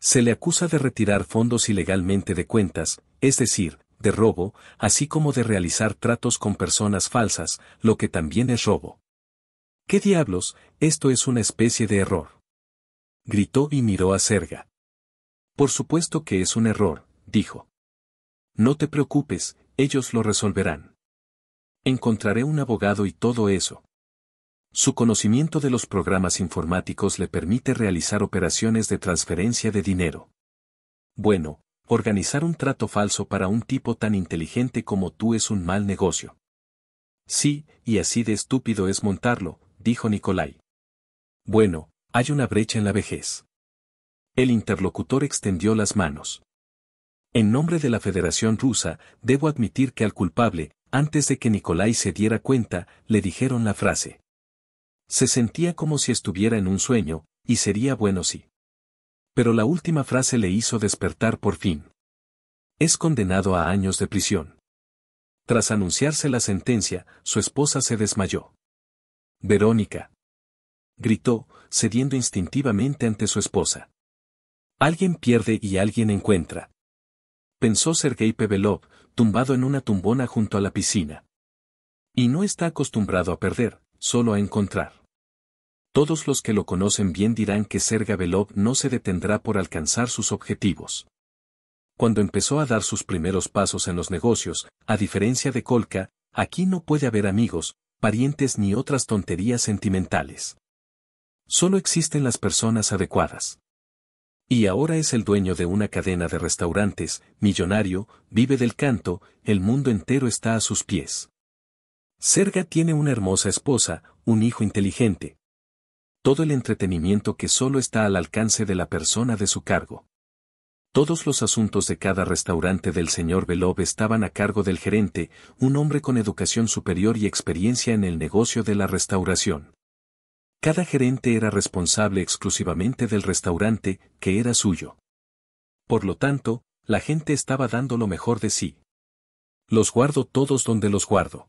se le acusa de retirar fondos ilegalmente de cuentas, es decir, de robo, así como de realizar tratos con personas falsas, lo que también es robo. ¿Qué diablos? Esto es una especie de error. Gritó y miró a Serga. Por supuesto que es un error, dijo. No te preocupes, ellos lo resolverán. Encontraré un abogado y todo eso. Su conocimiento de los programas informáticos le permite realizar operaciones de transferencia de dinero. Bueno, organizar un trato falso para un tipo tan inteligente como tú es un mal negocio. Sí, y así de estúpido es montarlo, dijo Nicolai. Bueno, hay una brecha en la vejez. El interlocutor extendió las manos. En nombre de la Federación Rusa, debo admitir que al culpable, antes de que Nikolai se diera cuenta, le dijeron la frase. Se sentía como si estuviera en un sueño, y sería bueno si. Pero la última frase le hizo despertar por fin. Es condenado a años de prisión. Tras anunciarse la sentencia, su esposa se desmayó. Verónica. Gritó, cediendo instintivamente ante su esposa. Alguien pierde y alguien encuentra. Pensó Sergei Pebelov, tumbado en una tumbona junto a la piscina. Y no está acostumbrado a perder, solo a encontrar. Todos los que lo conocen bien dirán que Sergei Pebelov no se detendrá por alcanzar sus objetivos. Cuando empezó a dar sus primeros pasos en los negocios, a diferencia de Kolka, aquí no puede haber amigos, parientes ni otras tonterías sentimentales. Solo existen las personas adecuadas. Y ahora es el dueño de una cadena de restaurantes, millonario, vive del canto, el mundo entero está a sus pies. Serga tiene una hermosa esposa, un hijo inteligente. Todo el entretenimiento que solo está al alcance de la persona de su cargo. Todos los asuntos de cada restaurante del señor Belov estaban a cargo del gerente, un hombre con educación superior y experiencia en el negocio de la restauración. Cada gerente era responsable exclusivamente del restaurante, que era suyo. Por lo tanto, la gente estaba dando lo mejor de sí. Los guardo todos donde los guardo.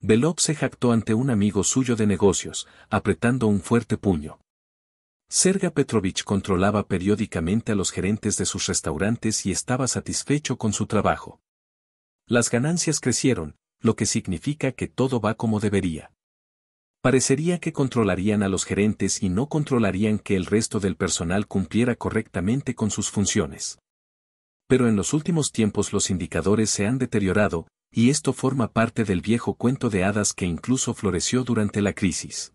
Belov se jactó ante un amigo suyo de negocios, apretando un fuerte puño. Serga Petrovich controlaba periódicamente a los gerentes de sus restaurantes y estaba satisfecho con su trabajo. Las ganancias crecieron, lo que significa que todo va como debería. Parecería que controlarían a los gerentes y no controlarían que el resto del personal cumpliera correctamente con sus funciones. Pero en los últimos tiempos los indicadores se han deteriorado, y esto forma parte del viejo cuento de hadas que incluso floreció durante la crisis.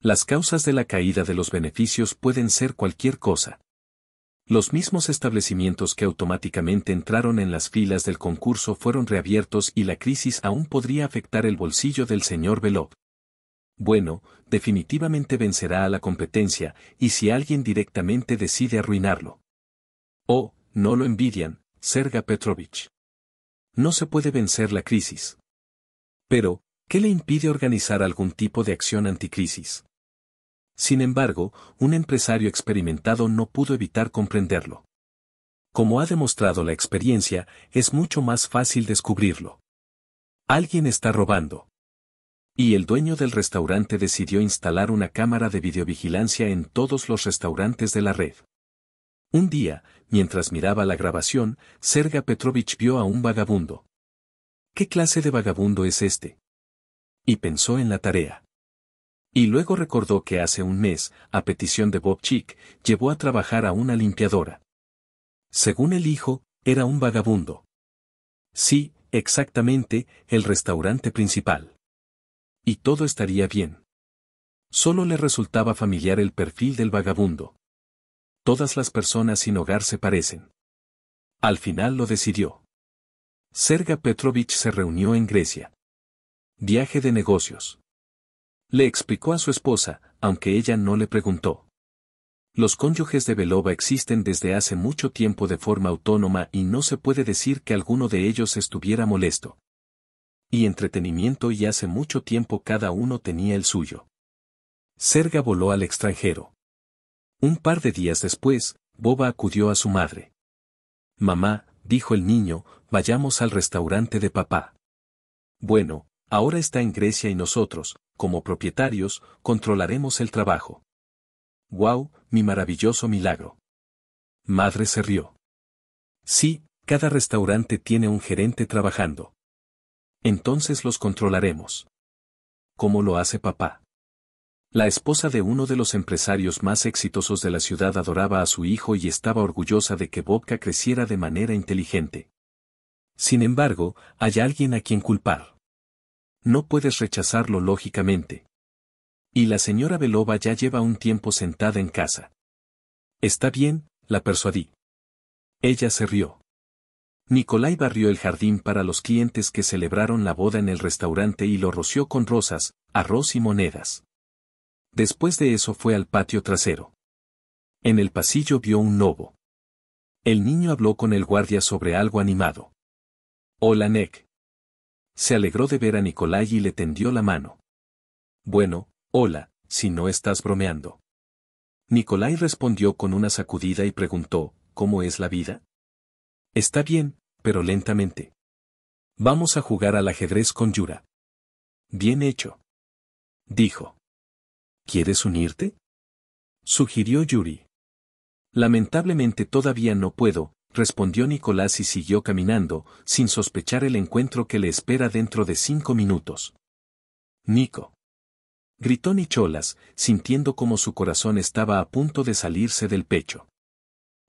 Las causas de la caída de los beneficios pueden ser cualquier cosa. Los mismos establecimientos que automáticamente entraron en las filas del concurso fueron reabiertos y la crisis aún podría afectar el bolsillo del señor Belov bueno, definitivamente vencerá a la competencia, y si alguien directamente decide arruinarlo. Oh, no lo envidian, Serga Petrovich. No se puede vencer la crisis. Pero, ¿qué le impide organizar algún tipo de acción anticrisis? Sin embargo, un empresario experimentado no pudo evitar comprenderlo. Como ha demostrado la experiencia, es mucho más fácil descubrirlo. Alguien está robando. Y el dueño del restaurante decidió instalar una cámara de videovigilancia en todos los restaurantes de la red. Un día, mientras miraba la grabación, Serga Petrovich vio a un vagabundo. ¿Qué clase de vagabundo es este? Y pensó en la tarea. Y luego recordó que hace un mes, a petición de Bob Chick, llevó a trabajar a una limpiadora. Según el hijo, era un vagabundo. Sí, exactamente, el restaurante principal. Y todo estaría bien. Solo le resultaba familiar el perfil del vagabundo. Todas las personas sin hogar se parecen. Al final lo decidió. Serga Petrovich se reunió en Grecia. Viaje de negocios. Le explicó a su esposa, aunque ella no le preguntó. Los cónyuges de Belova existen desde hace mucho tiempo de forma autónoma y no se puede decir que alguno de ellos estuviera molesto y entretenimiento y hace mucho tiempo cada uno tenía el suyo. Serga voló al extranjero. Un par de días después, Boba acudió a su madre. Mamá, dijo el niño, vayamos al restaurante de papá. Bueno, ahora está en Grecia y nosotros, como propietarios, controlaremos el trabajo. ¡Wow! Mi maravilloso milagro. Madre se rió. Sí, cada restaurante tiene un gerente trabajando entonces los controlaremos. ¿Cómo lo hace papá? La esposa de uno de los empresarios más exitosos de la ciudad adoraba a su hijo y estaba orgullosa de que Bobka creciera de manera inteligente. Sin embargo, hay alguien a quien culpar. No puedes rechazarlo lógicamente. Y la señora Belova ya lleva un tiempo sentada en casa. Está bien, la persuadí. Ella se rió. Nicolai barrió el jardín para los clientes que celebraron la boda en el restaurante y lo roció con rosas, arroz y monedas. Después de eso fue al patio trasero. En el pasillo vio un nobo. El niño habló con el guardia sobre algo animado. Hola Nek. Se alegró de ver a Nicolai y le tendió la mano. Bueno, hola, si no estás bromeando. Nicolai respondió con una sacudida y preguntó, ¿cómo es la vida? Está bien, pero lentamente. Vamos a jugar al ajedrez con Yura. Bien hecho. Dijo. ¿Quieres unirte? Sugirió Yuri. Lamentablemente todavía no puedo, respondió Nicolás y siguió caminando, sin sospechar el encuentro que le espera dentro de cinco minutos. Nico. Gritó Nicholas, sintiendo como su corazón estaba a punto de salirse del pecho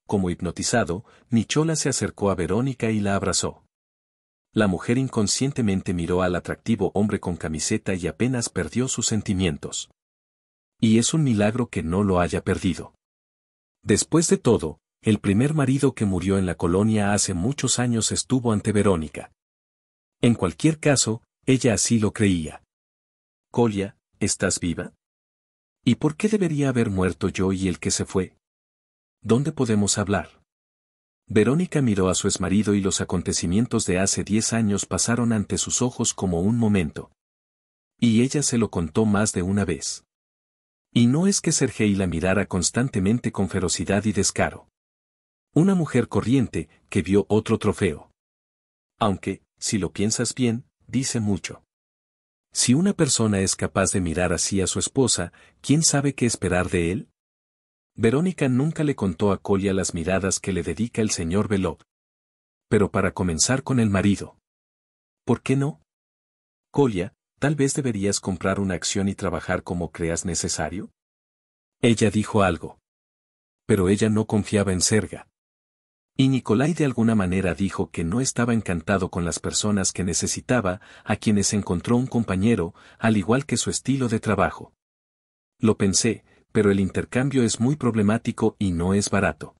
como hipnotizado, Nichola se acercó a Verónica y la abrazó. La mujer inconscientemente miró al atractivo hombre con camiseta y apenas perdió sus sentimientos. Y es un milagro que no lo haya perdido. Después de todo, el primer marido que murió en la colonia hace muchos años estuvo ante Verónica. En cualquier caso, ella así lo creía. Colia, ¿estás viva? ¿Y por qué debería haber muerto yo y el que se fue? ¿Dónde podemos hablar? Verónica miró a su exmarido y los acontecimientos de hace diez años pasaron ante sus ojos como un momento. Y ella se lo contó más de una vez. Y no es que Sergei la mirara constantemente con ferocidad y descaro. Una mujer corriente, que vio otro trofeo. Aunque, si lo piensas bien, dice mucho. Si una persona es capaz de mirar así a su esposa, ¿quién sabe qué esperar de él? Verónica nunca le contó a Colia las miradas que le dedica el señor Belov. Pero para comenzar con el marido. ¿Por qué no? Colia, tal vez deberías comprar una acción y trabajar como creas necesario. Ella dijo algo. Pero ella no confiaba en Serga. Y Nicolai de alguna manera dijo que no estaba encantado con las personas que necesitaba, a quienes encontró un compañero, al igual que su estilo de trabajo. Lo pensé, pero el intercambio es muy problemático y no es barato.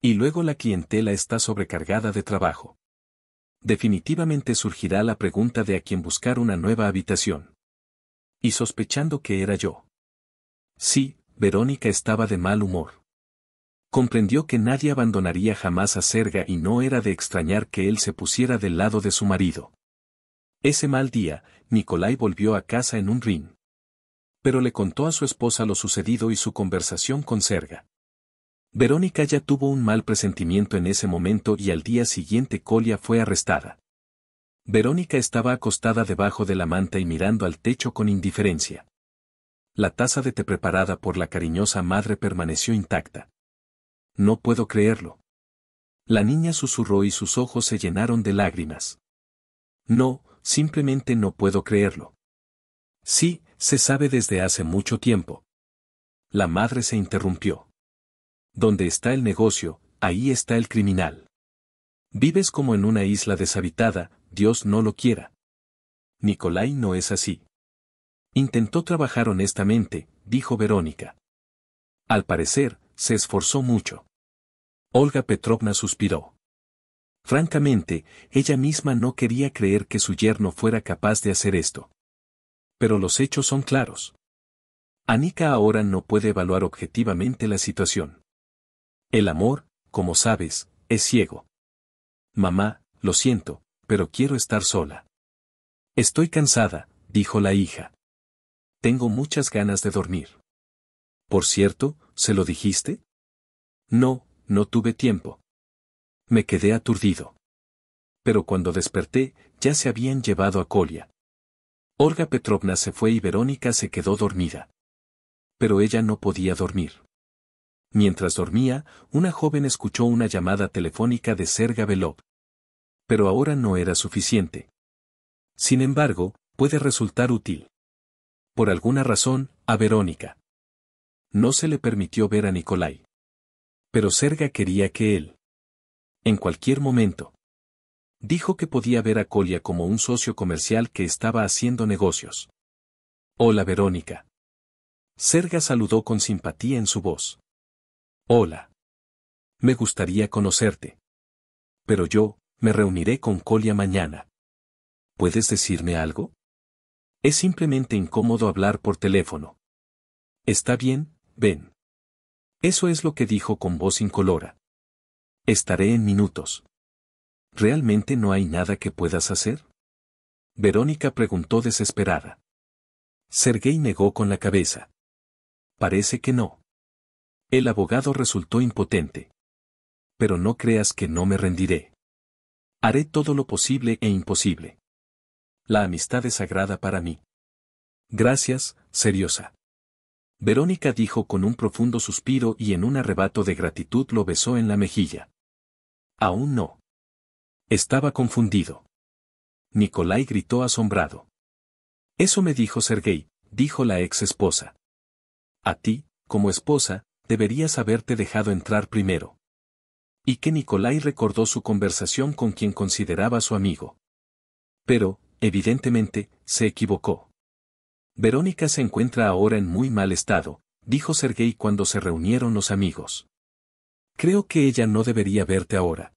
Y luego la clientela está sobrecargada de trabajo. Definitivamente surgirá la pregunta de a quién buscar una nueva habitación. Y sospechando que era yo. Sí, Verónica estaba de mal humor. Comprendió que nadie abandonaría jamás a Serga y no era de extrañar que él se pusiera del lado de su marido. Ese mal día, Nicolai volvió a casa en un ring pero le contó a su esposa lo sucedido y su conversación con Serga. Verónica ya tuvo un mal presentimiento en ese momento y al día siguiente Colia fue arrestada. Verónica estaba acostada debajo de la manta y mirando al techo con indiferencia. La taza de té preparada por la cariñosa madre permaneció intacta. No puedo creerlo. La niña susurró y sus ojos se llenaron de lágrimas. No, simplemente no puedo creerlo. Sí, se sabe desde hace mucho tiempo. La madre se interrumpió. Donde está el negocio, ahí está el criminal. Vives como en una isla deshabitada, Dios no lo quiera. Nicolai no es así. Intentó trabajar honestamente, dijo Verónica. Al parecer, se esforzó mucho. Olga Petrovna suspiró. Francamente, ella misma no quería creer que su yerno fuera capaz de hacer esto pero los hechos son claros. Anika ahora no puede evaluar objetivamente la situación. El amor, como sabes, es ciego. Mamá, lo siento, pero quiero estar sola. Estoy cansada, dijo la hija. Tengo muchas ganas de dormir. Por cierto, ¿se lo dijiste? No, no tuve tiempo. Me quedé aturdido. Pero cuando desperté, ya se habían llevado a Colia. Olga Petrovna se fue y Verónica se quedó dormida. Pero ella no podía dormir. Mientras dormía, una joven escuchó una llamada telefónica de Serga Belov. Pero ahora no era suficiente. Sin embargo, puede resultar útil. Por alguna razón, a Verónica. No se le permitió ver a Nikolai. Pero Serga quería que él. En cualquier momento dijo que podía ver a Colia como un socio comercial que estaba haciendo negocios. Hola Verónica. Serga saludó con simpatía en su voz. Hola. Me gustaría conocerte. Pero yo, me reuniré con Colia mañana. ¿Puedes decirme algo? Es simplemente incómodo hablar por teléfono. Está bien, ven. Eso es lo que dijo con voz incolora. Estaré en minutos. ¿realmente no hay nada que puedas hacer? Verónica preguntó desesperada. Sergei negó con la cabeza. Parece que no. El abogado resultó impotente. Pero no creas que no me rendiré. Haré todo lo posible e imposible. La amistad es sagrada para mí. Gracias, seriosa. Verónica dijo con un profundo suspiro y en un arrebato de gratitud lo besó en la mejilla. Aún no. Estaba confundido. Nicolai gritó asombrado. Eso me dijo Sergei, dijo la ex esposa. A ti, como esposa, deberías haberte dejado entrar primero. Y que Nicolai recordó su conversación con quien consideraba su amigo. Pero, evidentemente, se equivocó. Verónica se encuentra ahora en muy mal estado, dijo Sergei cuando se reunieron los amigos. Creo que ella no debería verte ahora.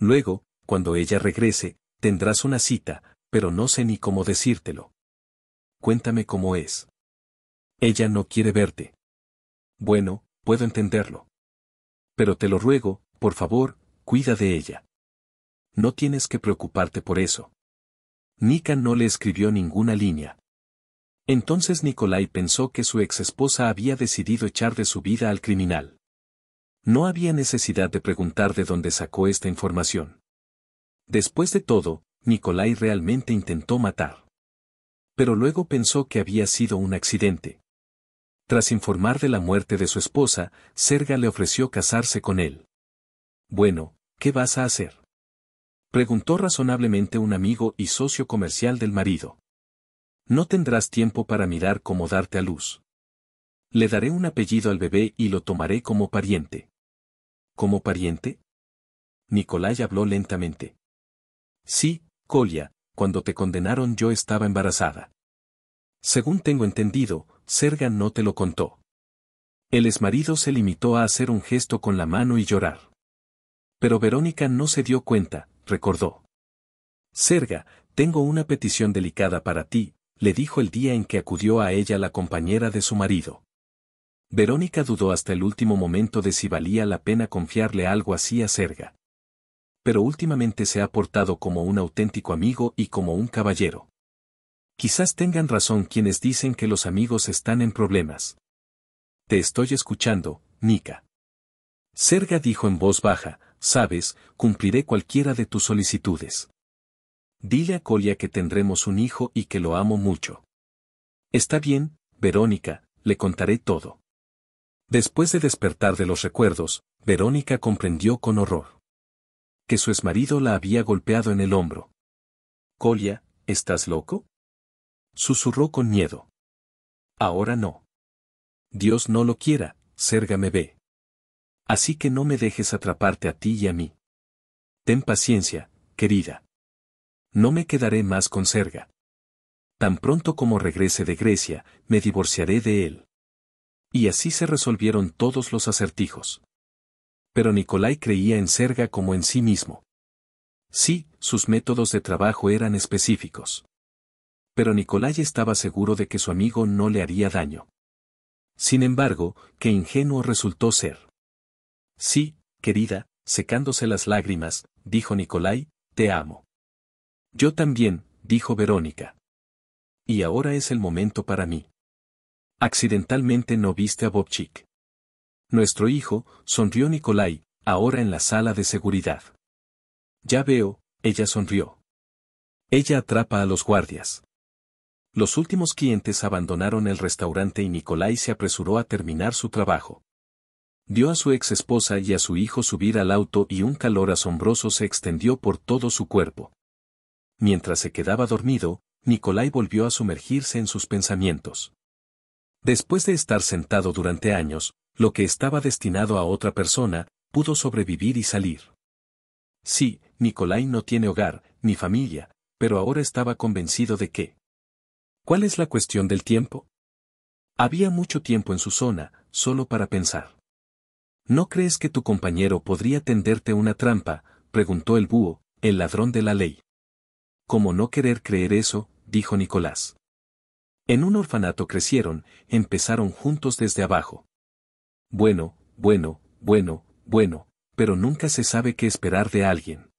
Luego, cuando ella regrese, tendrás una cita, pero no sé ni cómo decírtelo. Cuéntame cómo es. Ella no quiere verte. Bueno, puedo entenderlo. Pero te lo ruego, por favor, cuida de ella. No tienes que preocuparte por eso. Nika no le escribió ninguna línea. Entonces Nicolai pensó que su exesposa había decidido echar de su vida al criminal. No había necesidad de preguntar de dónde sacó esta información. Después de todo, Nicolai realmente intentó matar. Pero luego pensó que había sido un accidente. Tras informar de la muerte de su esposa, Serga le ofreció casarse con él. Bueno, ¿qué vas a hacer? Preguntó razonablemente un amigo y socio comercial del marido. No tendrás tiempo para mirar cómo darte a luz. Le daré un apellido al bebé y lo tomaré como pariente. ¿Como pariente? Nicolai habló lentamente. Sí, Colia, cuando te condenaron yo estaba embarazada. Según tengo entendido, Serga no te lo contó. El exmarido se limitó a hacer un gesto con la mano y llorar. Pero Verónica no se dio cuenta, recordó. Serga, tengo una petición delicada para ti, le dijo el día en que acudió a ella la compañera de su marido. Verónica dudó hasta el último momento de si valía la pena confiarle algo así a Serga pero últimamente se ha portado como un auténtico amigo y como un caballero. Quizás tengan razón quienes dicen que los amigos están en problemas. Te estoy escuchando, Nika. Serga dijo en voz baja, sabes, cumpliré cualquiera de tus solicitudes. Dile a Colia que tendremos un hijo y que lo amo mucho. Está bien, Verónica, le contaré todo. Después de despertar de los recuerdos, Verónica comprendió con horror que su exmarido la había golpeado en el hombro. Colia, ¿estás loco? Susurró con miedo. Ahora no. Dios no lo quiera, Serga me ve. Así que no me dejes atraparte a ti y a mí. Ten paciencia, querida. No me quedaré más con Serga. Tan pronto como regrese de Grecia, me divorciaré de él. Y así se resolvieron todos los acertijos pero Nicolai creía en Serga como en sí mismo. Sí, sus métodos de trabajo eran específicos. Pero Nicolai estaba seguro de que su amigo no le haría daño. Sin embargo, qué ingenuo resultó ser. Sí, querida, secándose las lágrimas, dijo Nicolai, te amo. Yo también, dijo Verónica. Y ahora es el momento para mí. Accidentalmente no viste a Bobchik. Nuestro hijo, sonrió Nicolai, ahora en la sala de seguridad. Ya veo, ella sonrió. Ella atrapa a los guardias. Los últimos clientes abandonaron el restaurante y Nicolai se apresuró a terminar su trabajo. Dio a su ex esposa y a su hijo subir al auto y un calor asombroso se extendió por todo su cuerpo. Mientras se quedaba dormido, Nicolai volvió a sumergirse en sus pensamientos. Después de estar sentado durante años, lo que estaba destinado a otra persona, pudo sobrevivir y salir. Sí, Nicolai no tiene hogar, ni familia, pero ahora estaba convencido de que. ¿Cuál es la cuestión del tiempo? Había mucho tiempo en su zona, solo para pensar. ¿No crees que tu compañero podría tenderte una trampa? preguntó el búho, el ladrón de la ley. Como no querer creer eso, dijo Nicolás. En un orfanato crecieron, empezaron juntos desde abajo bueno, bueno, bueno, bueno, pero nunca se sabe qué esperar de alguien.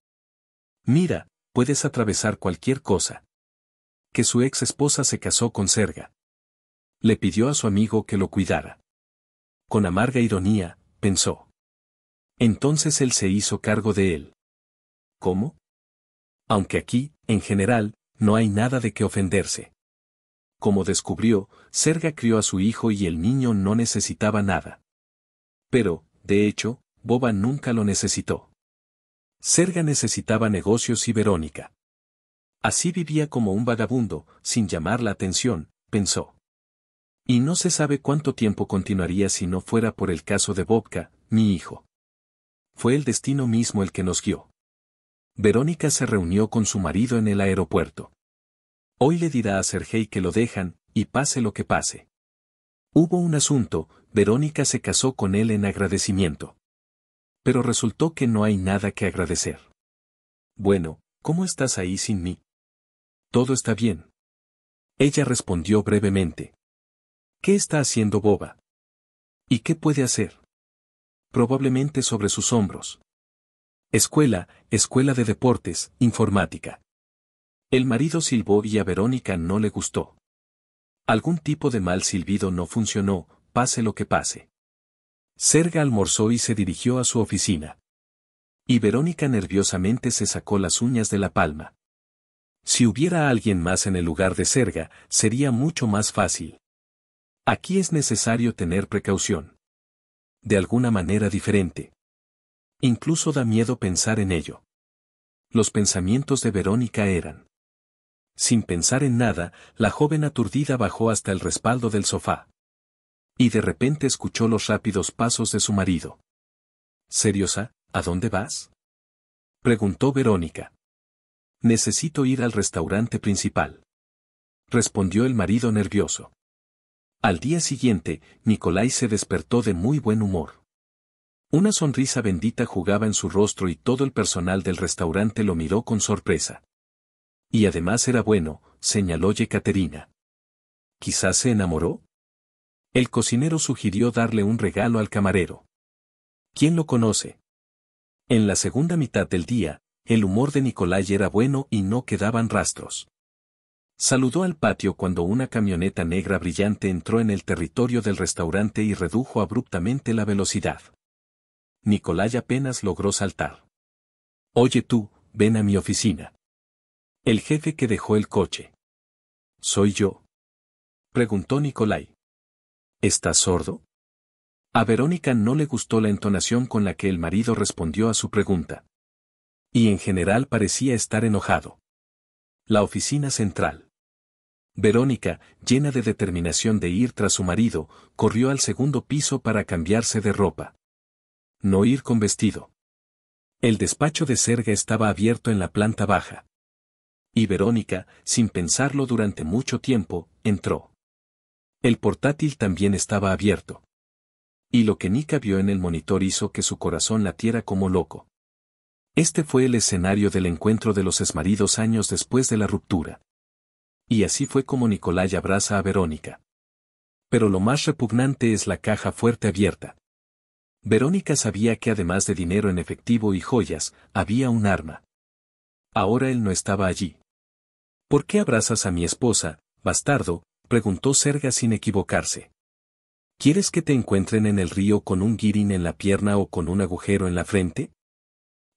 Mira, puedes atravesar cualquier cosa. Que su ex esposa se casó con Serga. Le pidió a su amigo que lo cuidara. Con amarga ironía, pensó. Entonces él se hizo cargo de él. ¿Cómo? Aunque aquí, en general, no hay nada de qué ofenderse. Como descubrió, Serga crió a su hijo y el niño no necesitaba nada pero, de hecho, Boba nunca lo necesitó. Serga necesitaba negocios y Verónica. Así vivía como un vagabundo, sin llamar la atención, pensó. Y no se sabe cuánto tiempo continuaría si no fuera por el caso de Bobka, mi hijo. Fue el destino mismo el que nos guió. Verónica se reunió con su marido en el aeropuerto. Hoy le dirá a Sergei que lo dejan, y pase lo que pase. Hubo un asunto, Verónica se casó con él en agradecimiento. Pero resultó que no hay nada que agradecer. Bueno, ¿cómo estás ahí sin mí? Todo está bien. Ella respondió brevemente. ¿Qué está haciendo Boba? ¿Y qué puede hacer? Probablemente sobre sus hombros. Escuela, escuela de deportes, informática. El marido silbó y a Verónica no le gustó. Algún tipo de mal silbido no funcionó, pase lo que pase. Serga almorzó y se dirigió a su oficina. Y Verónica nerviosamente se sacó las uñas de la palma. Si hubiera alguien más en el lugar de Serga, sería mucho más fácil. Aquí es necesario tener precaución. De alguna manera diferente. Incluso da miedo pensar en ello. Los pensamientos de Verónica eran. Sin pensar en nada, la joven aturdida bajó hasta el respaldo del sofá. Y de repente escuchó los rápidos pasos de su marido. Seriosa, ¿a dónde vas? Preguntó Verónica. Necesito ir al restaurante principal. Respondió el marido nervioso. Al día siguiente, Nicolai se despertó de muy buen humor. Una sonrisa bendita jugaba en su rostro y todo el personal del restaurante lo miró con sorpresa. Y además era bueno, señaló Yekaterina. ¿Quizás se enamoró? El cocinero sugirió darle un regalo al camarero. ¿Quién lo conoce? En la segunda mitad del día, el humor de Nicolai era bueno y no quedaban rastros. Saludó al patio cuando una camioneta negra brillante entró en el territorio del restaurante y redujo abruptamente la velocidad. Nicolai apenas logró saltar. Oye tú, ven a mi oficina. El jefe que dejó el coche. ¿Soy yo? Preguntó Nicolai. ¿Estás sordo? A Verónica no le gustó la entonación con la que el marido respondió a su pregunta. Y en general parecía estar enojado. La oficina central. Verónica, llena de determinación de ir tras su marido, corrió al segundo piso para cambiarse de ropa. No ir con vestido. El despacho de Serga estaba abierto en la planta baja y Verónica, sin pensarlo durante mucho tiempo, entró. El portátil también estaba abierto. Y lo que Nika vio en el monitor hizo que su corazón latiera como loco. Este fue el escenario del encuentro de los esmaridos años después de la ruptura. Y así fue como Nicolai abraza a Verónica. Pero lo más repugnante es la caja fuerte abierta. Verónica sabía que además de dinero en efectivo y joyas, había un arma. Ahora él no estaba allí. ¿Por qué abrazas a mi esposa, bastardo? preguntó Serga sin equivocarse. ¿Quieres que te encuentren en el río con un guirín en la pierna o con un agujero en la frente?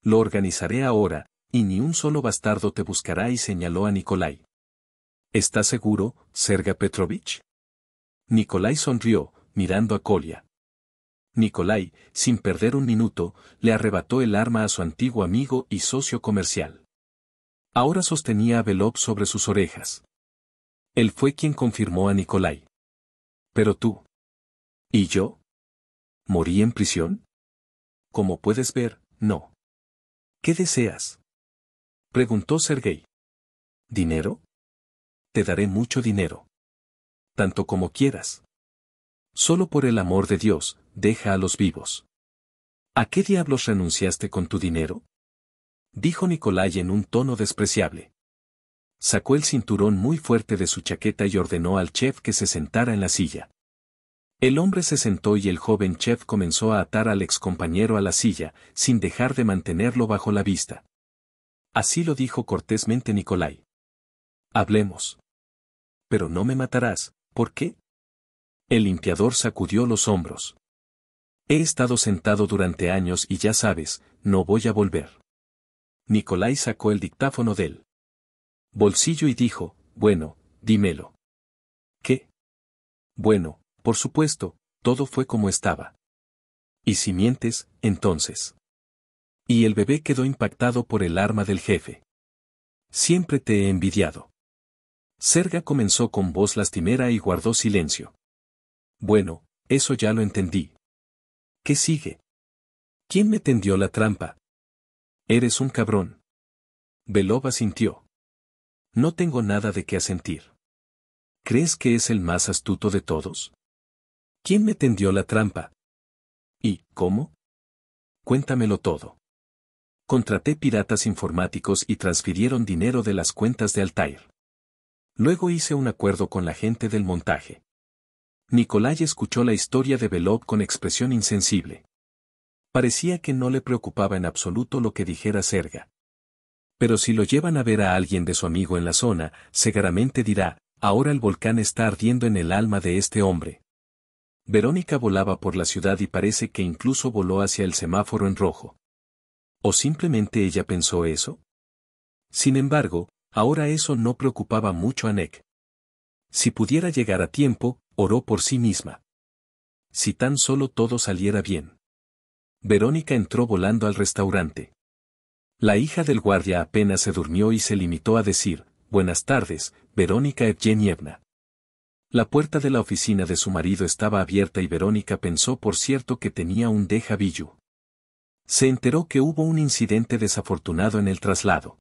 Lo organizaré ahora, y ni un solo bastardo te buscará y señaló a Nikolai. ¿Estás seguro, Serga Petrovich? Nikolai sonrió, mirando a Kolia. Nikolai, sin perder un minuto, le arrebató el arma a su antiguo amigo y socio comercial. Ahora sostenía a Belov sobre sus orejas. Él fue quien confirmó a Nicolai. Pero tú. ¿Y yo? ¿Morí en prisión? Como puedes ver, no. ¿Qué deseas? Preguntó Sergei. ¿Dinero? Te daré mucho dinero. Tanto como quieras. Solo por el amor de Dios, deja a los vivos. ¿A qué diablos renunciaste con tu dinero? dijo Nicolai en un tono despreciable. Sacó el cinturón muy fuerte de su chaqueta y ordenó al chef que se sentara en la silla. El hombre se sentó y el joven chef comenzó a atar al excompañero a la silla, sin dejar de mantenerlo bajo la vista. Así lo dijo cortésmente Nicolai. Hablemos. Pero no me matarás, ¿por qué? El limpiador sacudió los hombros. He estado sentado durante años y ya sabes, no voy a volver. Nicolai sacó el dictáfono del bolsillo y dijo, bueno, dímelo. ¿Qué? Bueno, por supuesto, todo fue como estaba. Y si mientes, entonces. Y el bebé quedó impactado por el arma del jefe. Siempre te he envidiado. Serga comenzó con voz lastimera y guardó silencio. Bueno, eso ya lo entendí. ¿Qué sigue? ¿Quién me tendió la trampa? Eres un cabrón. Belova sintió. No tengo nada de qué asentir. ¿Crees que es el más astuto de todos? ¿Quién me tendió la trampa? ¿Y cómo? Cuéntamelo todo. Contraté piratas informáticos y transfirieron dinero de las cuentas de Altair. Luego hice un acuerdo con la gente del montaje. Nicolai escuchó la historia de Belov con expresión insensible. Parecía que no le preocupaba en absoluto lo que dijera Serga. Pero si lo llevan a ver a alguien de su amigo en la zona, seguramente dirá, ahora el volcán está ardiendo en el alma de este hombre. Verónica volaba por la ciudad y parece que incluso voló hacia el semáforo en rojo. ¿O simplemente ella pensó eso? Sin embargo, ahora eso no preocupaba mucho a Nick. Si pudiera llegar a tiempo, oró por sí misma. Si tan solo todo saliera bien. Verónica entró volando al restaurante. La hija del guardia apenas se durmió y se limitó a decir, Buenas tardes, Verónica Evgenievna. La puerta de la oficina de su marido estaba abierta y Verónica pensó por cierto que tenía un deja Se enteró que hubo un incidente desafortunado en el traslado.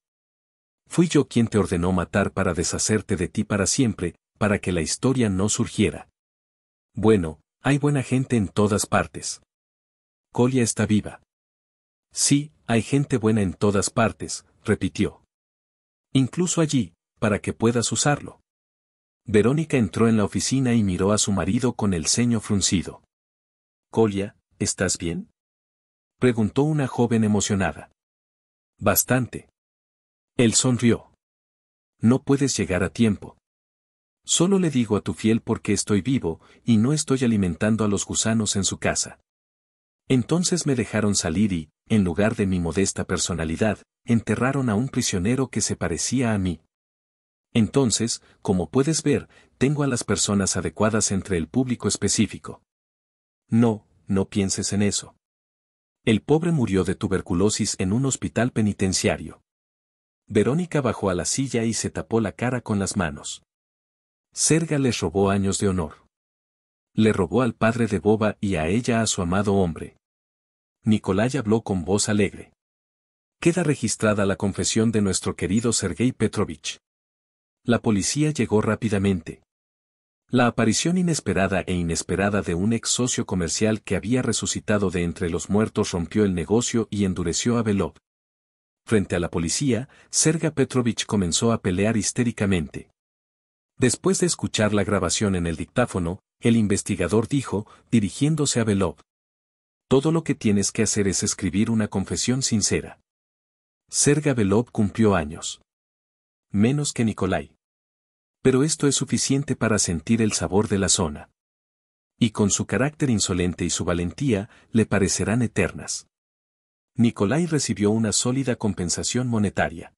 Fui yo quien te ordenó matar para deshacerte de ti para siempre, para que la historia no surgiera. Bueno, hay buena gente en todas partes. Colia está viva. Sí, hay gente buena en todas partes, repitió. Incluso allí, para que puedas usarlo. Verónica entró en la oficina y miró a su marido con el ceño fruncido. Colia, ¿estás bien? preguntó una joven emocionada. Bastante. Él sonrió. No puedes llegar a tiempo. Solo le digo a tu fiel porque estoy vivo y no estoy alimentando a los gusanos en su casa. Entonces me dejaron salir y, en lugar de mi modesta personalidad, enterraron a un prisionero que se parecía a mí. Entonces, como puedes ver, tengo a las personas adecuadas entre el público específico. No, no pienses en eso. El pobre murió de tuberculosis en un hospital penitenciario. Verónica bajó a la silla y se tapó la cara con las manos. Serga les robó años de honor le robó al padre de Boba y a ella a su amado hombre. Nicolai habló con voz alegre. Queda registrada la confesión de nuestro querido Sergei Petrovich. La policía llegó rápidamente. La aparición inesperada e inesperada de un ex socio comercial que había resucitado de entre los muertos rompió el negocio y endureció a Belov. Frente a la policía, Serga Petrovich comenzó a pelear histéricamente. Después de escuchar la grabación en el dictáfono, el investigador dijo, dirigiéndose a Belov. Todo lo que tienes que hacer es escribir una confesión sincera. Serga Belov cumplió años. Menos que Nikolai. Pero esto es suficiente para sentir el sabor de la zona. Y con su carácter insolente y su valentía, le parecerán eternas. Nikolai recibió una sólida compensación monetaria.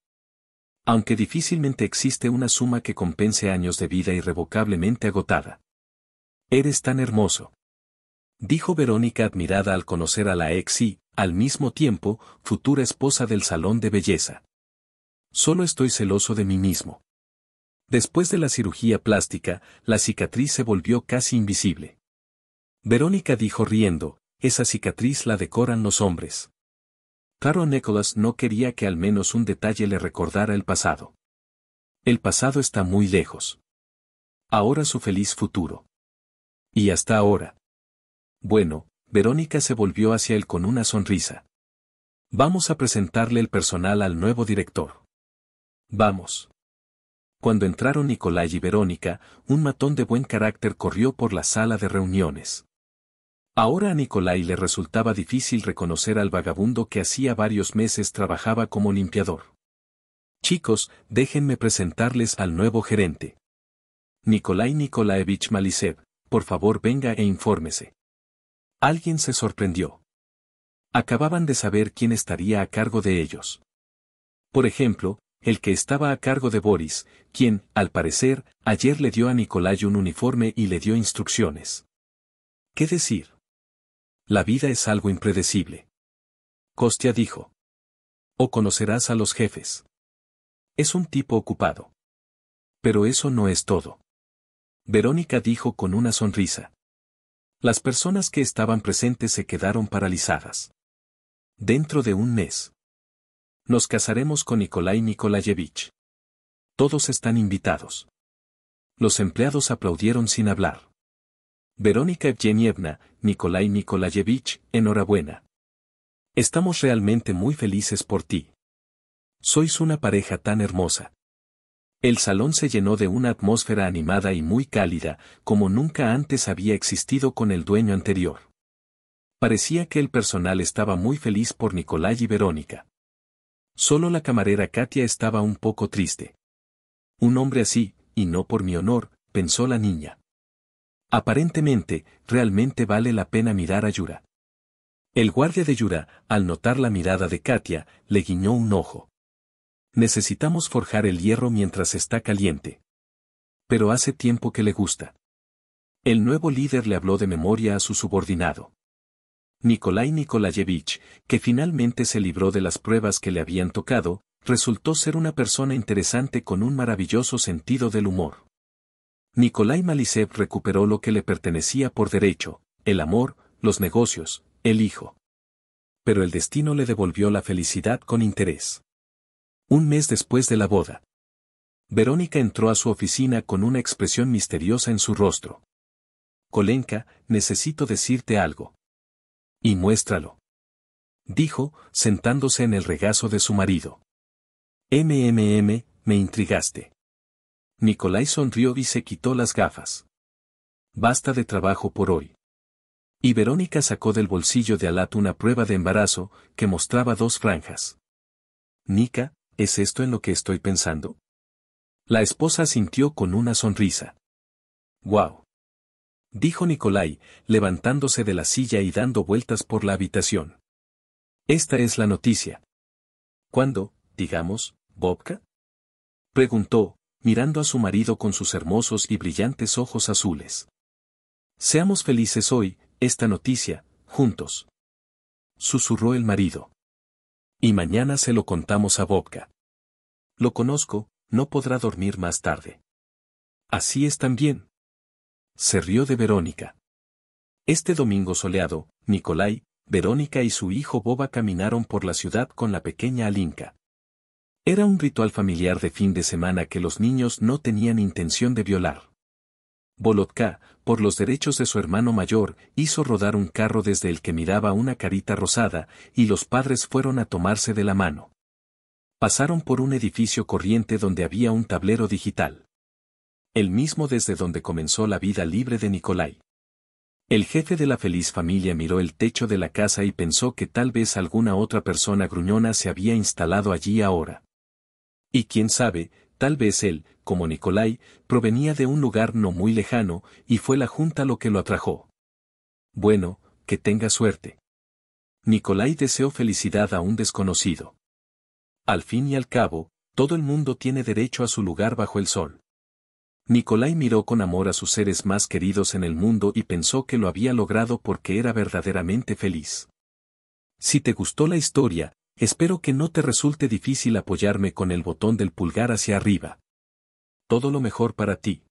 Aunque difícilmente existe una suma que compense años de vida irrevocablemente agotada. Eres tan hermoso. Dijo Verónica admirada al conocer a la ex y, al mismo tiempo, futura esposa del Salón de Belleza. Solo estoy celoso de mí mismo. Después de la cirugía plástica, la cicatriz se volvió casi invisible. Verónica dijo riendo, esa cicatriz la decoran los hombres. Caro Nicholas no quería que al menos un detalle le recordara el pasado. El pasado está muy lejos. Ahora su feliz futuro. Y hasta ahora. Bueno, Verónica se volvió hacia él con una sonrisa. Vamos a presentarle el personal al nuevo director. Vamos. Cuando entraron Nicolai y Verónica, un matón de buen carácter corrió por la sala de reuniones. Ahora a Nicolai le resultaba difícil reconocer al vagabundo que hacía varios meses trabajaba como limpiador. Chicos, déjenme presentarles al nuevo gerente. Nikolai Nikolaevich Malisev, por favor venga e infórmese. Alguien se sorprendió. Acababan de saber quién estaría a cargo de ellos. Por ejemplo, el que estaba a cargo de Boris, quien, al parecer, ayer le dio a Nicolai un uniforme y le dio instrucciones. ¿Qué decir? La vida es algo impredecible. Costia dijo. O conocerás a los jefes. Es un tipo ocupado. Pero eso no es todo. Verónica dijo con una sonrisa. Las personas que estaban presentes se quedaron paralizadas. Dentro de un mes. Nos casaremos con Nikolai Nikolayevich. Todos están invitados. Los empleados aplaudieron sin hablar. Verónica Evgenievna, Nikolai Nikolayevich, enhorabuena. Estamos realmente muy felices por ti. Sois una pareja tan hermosa. El salón se llenó de una atmósfera animada y muy cálida, como nunca antes había existido con el dueño anterior. Parecía que el personal estaba muy feliz por Nicolai y Verónica. Solo la camarera Katia estaba un poco triste. Un hombre así, y no por mi honor, pensó la niña. Aparentemente, realmente vale la pena mirar a Yura. El guardia de Yura, al notar la mirada de Katia, le guiñó un ojo. Necesitamos forjar el hierro mientras está caliente. Pero hace tiempo que le gusta. El nuevo líder le habló de memoria a su subordinado. Nikolai Nikolayevich, que finalmente se libró de las pruebas que le habían tocado, resultó ser una persona interesante con un maravilloso sentido del humor. Nikolai Malisev recuperó lo que le pertenecía por derecho, el amor, los negocios, el hijo. Pero el destino le devolvió la felicidad con interés. Un mes después de la boda. Verónica entró a su oficina con una expresión misteriosa en su rostro. «Colenca, necesito decirte algo. Y muéstralo. Dijo, sentándose en el regazo de su marido. MMM, me intrigaste. Nicolai sonrió y se quitó las gafas. Basta de trabajo por hoy. Y Verónica sacó del bolsillo de alato una prueba de embarazo que mostraba dos franjas. Nica, ¿es esto en lo que estoy pensando? La esposa sintió con una sonrisa. ¡Guau! dijo Nicolai, levantándose de la silla y dando vueltas por la habitación. Esta es la noticia. ¿Cuándo, digamos, Bobka? preguntó, mirando a su marido con sus hermosos y brillantes ojos azules. Seamos felices hoy, esta noticia, juntos. Susurró el marido. Y mañana se lo contamos a Bobka. Lo conozco, no podrá dormir más tarde. Así es también. Se rió de Verónica. Este domingo soleado, Nicolai, Verónica y su hijo Boba caminaron por la ciudad con la pequeña Alinka. Era un ritual familiar de fin de semana que los niños no tenían intención de violar. Volotka, por los derechos de su hermano mayor, hizo rodar un carro desde el que miraba una carita rosada, y los padres fueron a tomarse de la mano. Pasaron por un edificio corriente donde había un tablero digital. El mismo desde donde comenzó la vida libre de Nikolai. El jefe de la feliz familia miró el techo de la casa y pensó que tal vez alguna otra persona gruñona se había instalado allí ahora. Y quién sabe, Tal vez él, como Nicolai, provenía de un lugar no muy lejano, y fue la junta lo que lo atrajo. Bueno, que tenga suerte. Nicolai deseó felicidad a un desconocido. Al fin y al cabo, todo el mundo tiene derecho a su lugar bajo el sol. Nicolai miró con amor a sus seres más queridos en el mundo y pensó que lo había logrado porque era verdaderamente feliz. Si te gustó la historia, Espero que no te resulte difícil apoyarme con el botón del pulgar hacia arriba. Todo lo mejor para ti.